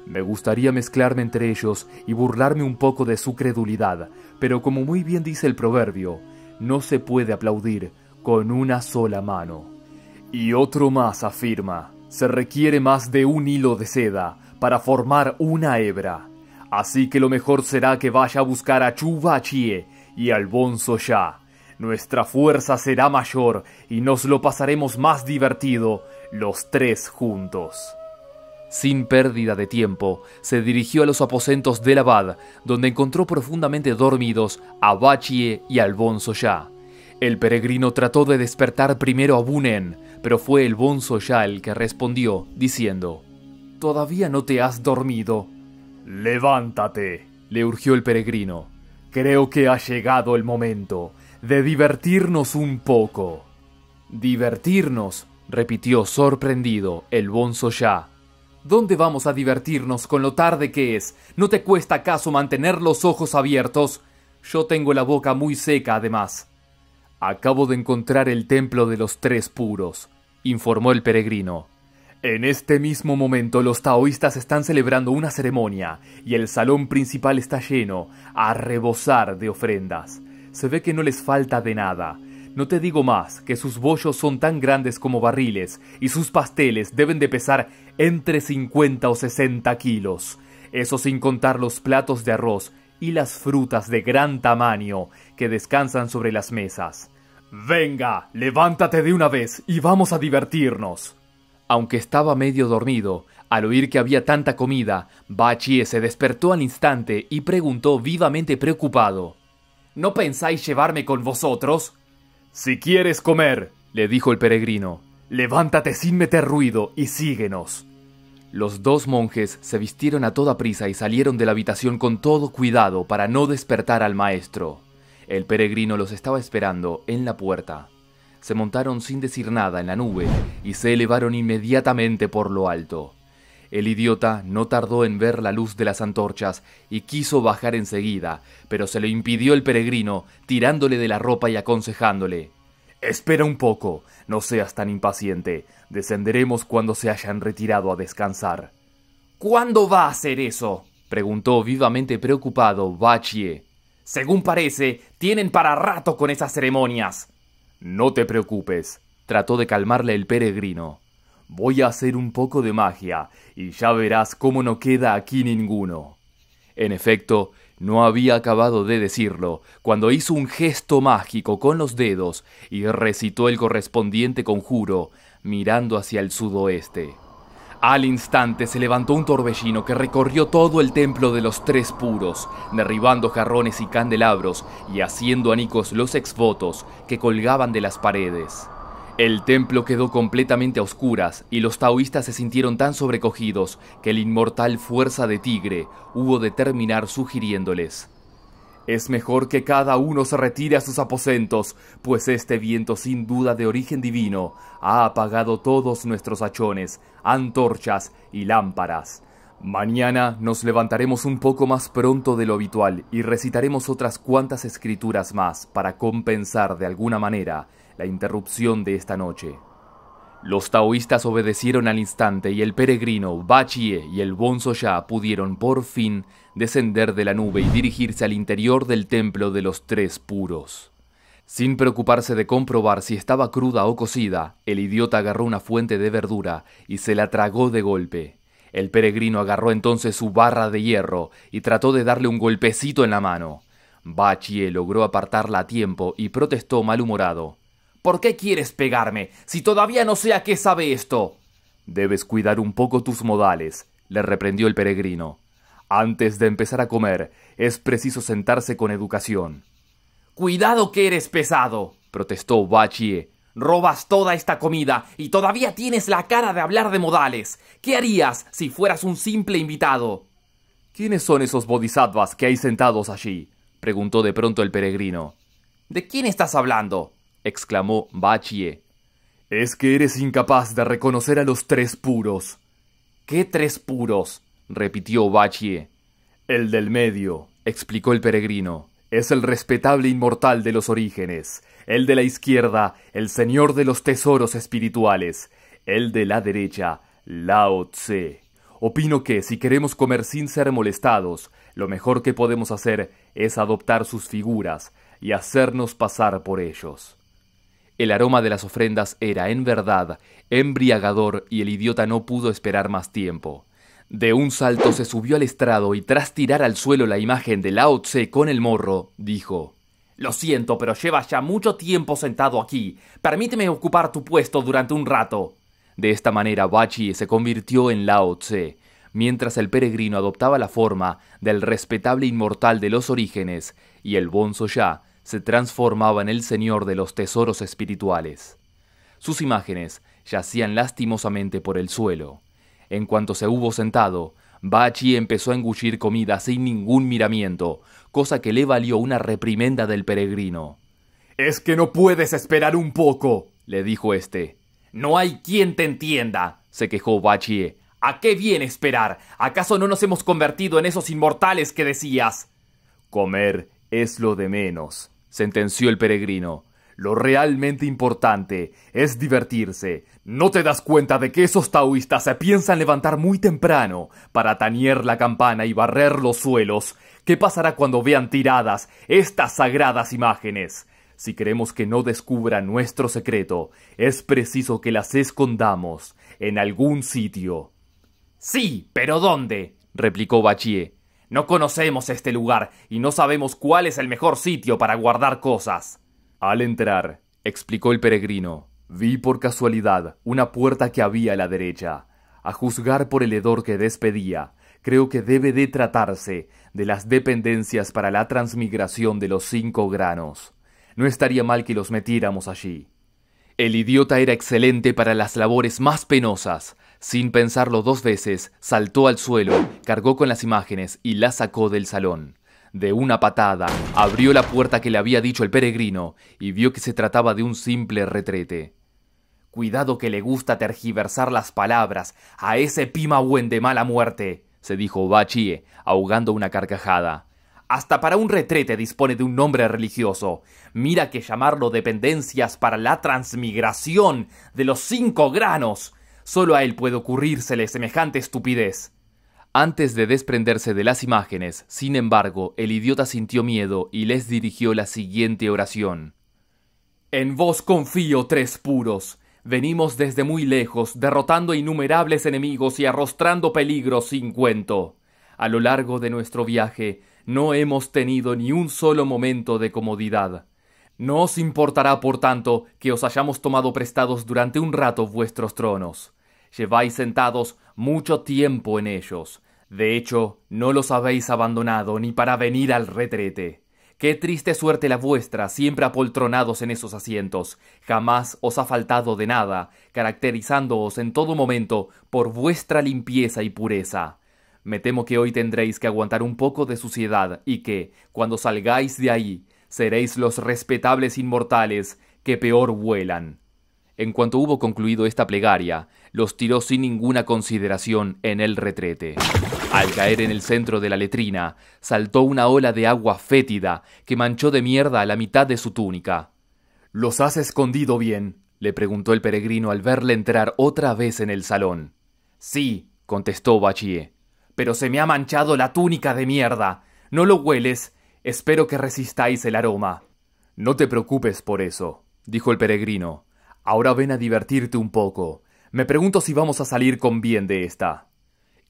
me gustaría mezclarme entre ellos y burlarme un poco de su credulidad, pero como muy bien dice el proverbio, no se puede aplaudir con una sola mano. Y otro más afirma, se requiere más de un hilo de seda para formar una hebra. Así que lo mejor será que vaya a buscar a Chuba y al Bonzo Ya. Nuestra fuerza será mayor y nos lo pasaremos más divertido los tres juntos. Sin pérdida de tiempo, se dirigió a los aposentos del abad, donde encontró profundamente dormidos a Bachie y al Bonzo Ya. El peregrino trató de despertar primero a Bunen, pero fue el Bonzo Ya el que respondió, diciendo: Todavía no te has dormido. Levántate, le urgió el peregrino. Creo que ha llegado el momento de divertirnos un poco. Divertirnos, repitió sorprendido el bonzo ya. ¿Dónde vamos a divertirnos con lo tarde que es? ¿No te cuesta acaso mantener los ojos abiertos? Yo tengo la boca muy seca además. Acabo de encontrar el templo de los tres puros, informó el peregrino. En este mismo momento los taoístas están celebrando una ceremonia y el salón principal está lleno, a rebosar de ofrendas. Se ve que no les falta de nada. No te digo más que sus bollos son tan grandes como barriles y sus pasteles deben de pesar entre 50 o 60 kilos. Eso sin contar los platos de arroz y las frutas de gran tamaño que descansan sobre las mesas. Venga, levántate de una vez y vamos a divertirnos. Aunque estaba medio dormido, al oír que había tanta comida, Bachi se despertó al instante y preguntó vivamente preocupado. ¿No pensáis llevarme con vosotros? Si quieres comer, le dijo el peregrino, levántate sin meter ruido y síguenos. Los dos monjes se vistieron a toda prisa y salieron de la habitación con todo cuidado para no despertar al maestro. El peregrino los estaba esperando en la puerta se montaron sin decir nada en la nube y se elevaron inmediatamente por lo alto. El idiota no tardó en ver la luz de las antorchas y quiso bajar enseguida, pero se lo impidió el peregrino, tirándole de la ropa y aconsejándole. Espera un poco, no seas tan impaciente, descenderemos cuando se hayan retirado a descansar. ¿Cuándo va a hacer eso? preguntó vivamente preocupado Bachie. Según parece, tienen para rato con esas ceremonias, no te preocupes, trató de calmarle el peregrino. Voy a hacer un poco de magia, y ya verás cómo no queda aquí ninguno. En efecto, no había acabado de decirlo, cuando hizo un gesto mágico con los dedos y recitó el correspondiente conjuro, mirando hacia el sudoeste. Al instante se levantó un torbellino que recorrió todo el templo de los tres puros, derribando jarrones y candelabros y haciendo anicos los exvotos que colgaban de las paredes. El templo quedó completamente a oscuras y los taoístas se sintieron tan sobrecogidos que la inmortal fuerza de tigre hubo de terminar sugiriéndoles es mejor que cada uno se retire a sus aposentos, pues este viento sin duda de origen divino ha apagado todos nuestros hachones, antorchas y lámparas. Mañana nos levantaremos un poco más pronto de lo habitual y recitaremos otras cuantas escrituras más para compensar de alguna manera la interrupción de esta noche. Los taoístas obedecieron al instante y el peregrino Bachie y el Bonzo Ya pudieron por fin descender de la nube y dirigirse al interior del templo de los tres puros. Sin preocuparse de comprobar si estaba cruda o cocida, el idiota agarró una fuente de verdura y se la tragó de golpe. El peregrino agarró entonces su barra de hierro y trató de darle un golpecito en la mano. Bachie logró apartarla a tiempo y protestó malhumorado. ¿Por qué quieres pegarme? Si todavía no sé a qué sabe esto. Debes cuidar un poco tus modales, le reprendió el peregrino. Antes de empezar a comer, es preciso sentarse con educación. Cuidado que eres pesado, protestó Bachie. Robas toda esta comida y todavía tienes la cara de hablar de modales. ¿Qué harías si fueras un simple invitado? ¿Quiénes son esos bodhisattvas que hay sentados allí? preguntó de pronto el peregrino. ¿De quién estás hablando? exclamó Bachie. Es que eres incapaz de reconocer a los tres puros. ¿Qué tres puros? repitió Bachie. El del medio, explicó el peregrino. Es el respetable inmortal de los orígenes, el de la izquierda, el señor de los tesoros espirituales, el de la derecha, Lao Tse. Opino que si queremos comer sin ser molestados, lo mejor que podemos hacer es adoptar sus figuras y hacernos pasar por ellos. El aroma de las ofrendas era, en verdad, embriagador y el idiota no pudo esperar más tiempo. De un salto se subió al estrado y tras tirar al suelo la imagen de Lao Tse con el morro, dijo Lo siento, pero llevas ya mucho tiempo sentado aquí. Permíteme ocupar tu puesto durante un rato. De esta manera Bachi se convirtió en Lao Tse, mientras el peregrino adoptaba la forma del respetable inmortal de los orígenes y el Bonzo Ya se transformaba en el señor de los tesoros espirituales. Sus imágenes yacían lastimosamente por el suelo. En cuanto se hubo sentado, Bachi empezó a engullir comida sin ningún miramiento, cosa que le valió una reprimenda del peregrino. Es que no puedes esperar un poco, le dijo éste. No hay quien te entienda, se quejó Bachi. ¿A qué viene esperar? ¿Acaso no nos hemos convertido en esos inmortales que decías? Comer es lo de menos, sentenció el peregrino. Lo realmente importante es divertirse. ¿No te das cuenta de que esos taoístas se piensan levantar muy temprano para tañer la campana y barrer los suelos? ¿Qué pasará cuando vean tiradas estas sagradas imágenes? Si queremos que no descubra nuestro secreto, es preciso que las escondamos en algún sitio. Sí, pero ¿dónde? replicó Bachier. No conocemos este lugar y no sabemos cuál es el mejor sitio para guardar cosas. Al entrar, explicó el peregrino, vi por casualidad una puerta que había a la derecha. A juzgar por el hedor que despedía, creo que debe de tratarse de las dependencias para la transmigración de los cinco granos. No estaría mal que los metiéramos allí. El idiota era excelente para las labores más penosas, sin pensarlo dos veces, saltó al suelo, cargó con las imágenes y las sacó del salón. De una patada, abrió la puerta que le había dicho el peregrino y vio que se trataba de un simple retrete. Cuidado que le gusta tergiversar las palabras a ese pima buen de mala muerte, se dijo Bachie, ahogando una carcajada. Hasta para un retrete dispone de un nombre religioso. Mira que llamarlo dependencias para la transmigración de los cinco granos Solo a él puede ocurrírsele semejante estupidez. Antes de desprenderse de las imágenes, sin embargo, el idiota sintió miedo y les dirigió la siguiente oración. En vos confío, tres puros. Venimos desde muy lejos, derrotando innumerables enemigos y arrostrando peligros sin cuento. A lo largo de nuestro viaje, no hemos tenido ni un solo momento de comodidad. No os importará, por tanto, que os hayamos tomado prestados durante un rato vuestros tronos lleváis sentados mucho tiempo en ellos. De hecho, no los habéis abandonado ni para venir al retrete. Qué triste suerte la vuestra, siempre apoltronados en esos asientos. Jamás os ha faltado de nada, caracterizándoos en todo momento por vuestra limpieza y pureza. Me temo que hoy tendréis que aguantar un poco de suciedad y que, cuando salgáis de ahí, seréis los respetables inmortales que peor vuelan. En cuanto hubo concluido esta plegaria, los tiró sin ninguna consideración en el retrete. Al caer en el centro de la letrina, saltó una ola de agua fétida que manchó de mierda a la mitad de su túnica. ¿Los has escondido bien? le preguntó el peregrino al verle entrar otra vez en el salón. Sí, contestó Bachier. Pero se me ha manchado la túnica de mierda. ¿No lo hueles? Espero que resistáis el aroma. No te preocupes por eso, dijo el peregrino. Ahora ven a divertirte un poco. Me pregunto si vamos a salir con bien de esta.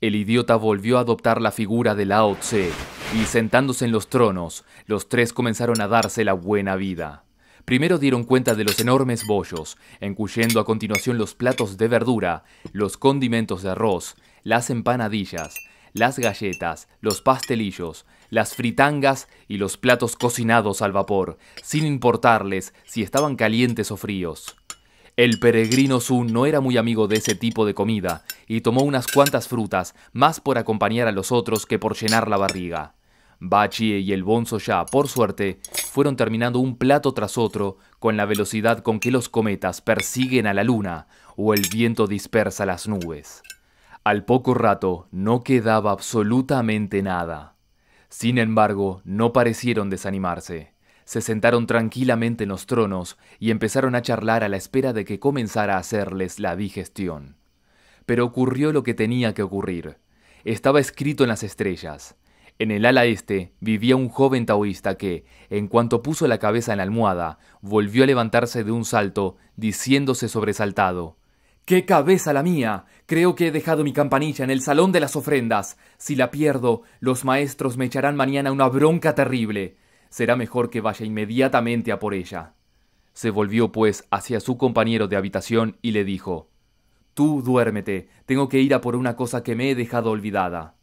El idiota volvió a adoptar la figura de Lao Tse, y sentándose en los tronos, los tres comenzaron a darse la buena vida. Primero dieron cuenta de los enormes bollos, encuyendo a continuación los platos de verdura, los condimentos de arroz, las empanadillas, las galletas, los pastelillos, las fritangas y los platos cocinados al vapor, sin importarles si estaban calientes o fríos. El peregrino Sun no era muy amigo de ese tipo de comida, y tomó unas cuantas frutas, más por acompañar a los otros que por llenar la barriga. Bachi y el bonzo ya, por suerte, fueron terminando un plato tras otro con la velocidad con que los cometas persiguen a la luna o el viento dispersa las nubes. Al poco rato no quedaba absolutamente nada. Sin embargo, no parecieron desanimarse. Se sentaron tranquilamente en los tronos y empezaron a charlar a la espera de que comenzara a hacerles la digestión. Pero ocurrió lo que tenía que ocurrir. Estaba escrito en las estrellas. En el ala este vivía un joven taoísta que, en cuanto puso la cabeza en la almohada, volvió a levantarse de un salto, diciéndose sobresaltado. ¡Qué cabeza la mía! Creo que he dejado mi campanilla en el salón de las ofrendas. Si la pierdo, los maestros me echarán mañana una bronca terrible será mejor que vaya inmediatamente a por ella. Se volvió, pues, hacia su compañero de habitación y le dijo Tú duérmete, tengo que ir a por una cosa que me he dejado olvidada.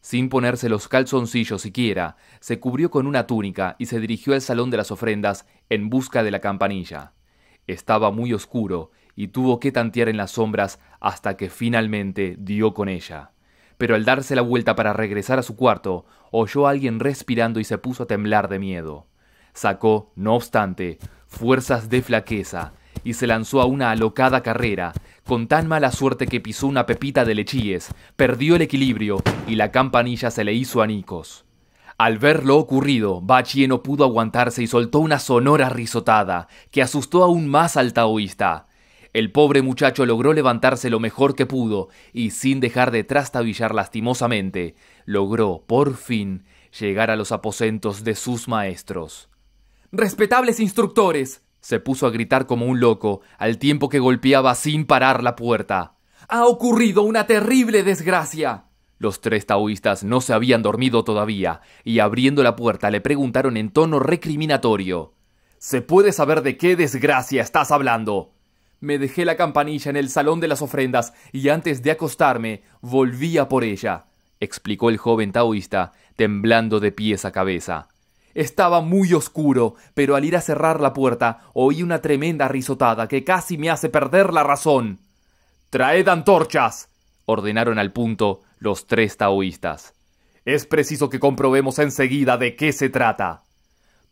Sin ponerse los calzoncillos siquiera, se cubrió con una túnica y se dirigió al salón de las ofrendas en busca de la campanilla. Estaba muy oscuro y tuvo que tantear en las sombras hasta que finalmente dio con ella pero al darse la vuelta para regresar a su cuarto, oyó a alguien respirando y se puso a temblar de miedo. Sacó, no obstante, fuerzas de flaqueza y se lanzó a una alocada carrera, con tan mala suerte que pisó una pepita de lechíes, perdió el equilibrio y la campanilla se le hizo a Nicos. Al ver lo ocurrido, Bachie no pudo aguantarse y soltó una sonora risotada, que asustó aún más al taoísta. El pobre muchacho logró levantarse lo mejor que pudo y sin dejar de trastabillar lastimosamente, logró, por fin, llegar a los aposentos de sus maestros. Respetables instructores, se puso a gritar como un loco, al tiempo que golpeaba sin parar la puerta. Ha ocurrido una terrible desgracia. Los tres taoístas no se habían dormido todavía, y abriendo la puerta le preguntaron en tono recriminatorio. ¿Se puede saber de qué desgracia estás hablando? me dejé la campanilla en el salón de las ofrendas y antes de acostarme volvía por ella, explicó el joven taoísta, temblando de pies a cabeza. Estaba muy oscuro, pero al ir a cerrar la puerta oí una tremenda risotada que casi me hace perder la razón. Traed antorchas, ordenaron al punto los tres taoístas. Es preciso que comprobemos enseguida de qué se trata.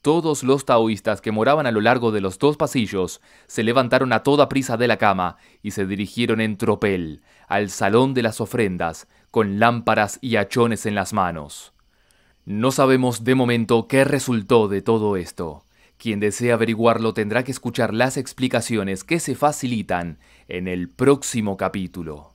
Todos los taoístas que moraban a lo largo de los dos pasillos se levantaron a toda prisa de la cama y se dirigieron en tropel al salón de las ofrendas, con lámparas y hachones en las manos. No sabemos de momento qué resultó de todo esto. Quien desea averiguarlo tendrá que escuchar las explicaciones que se facilitan en el próximo capítulo.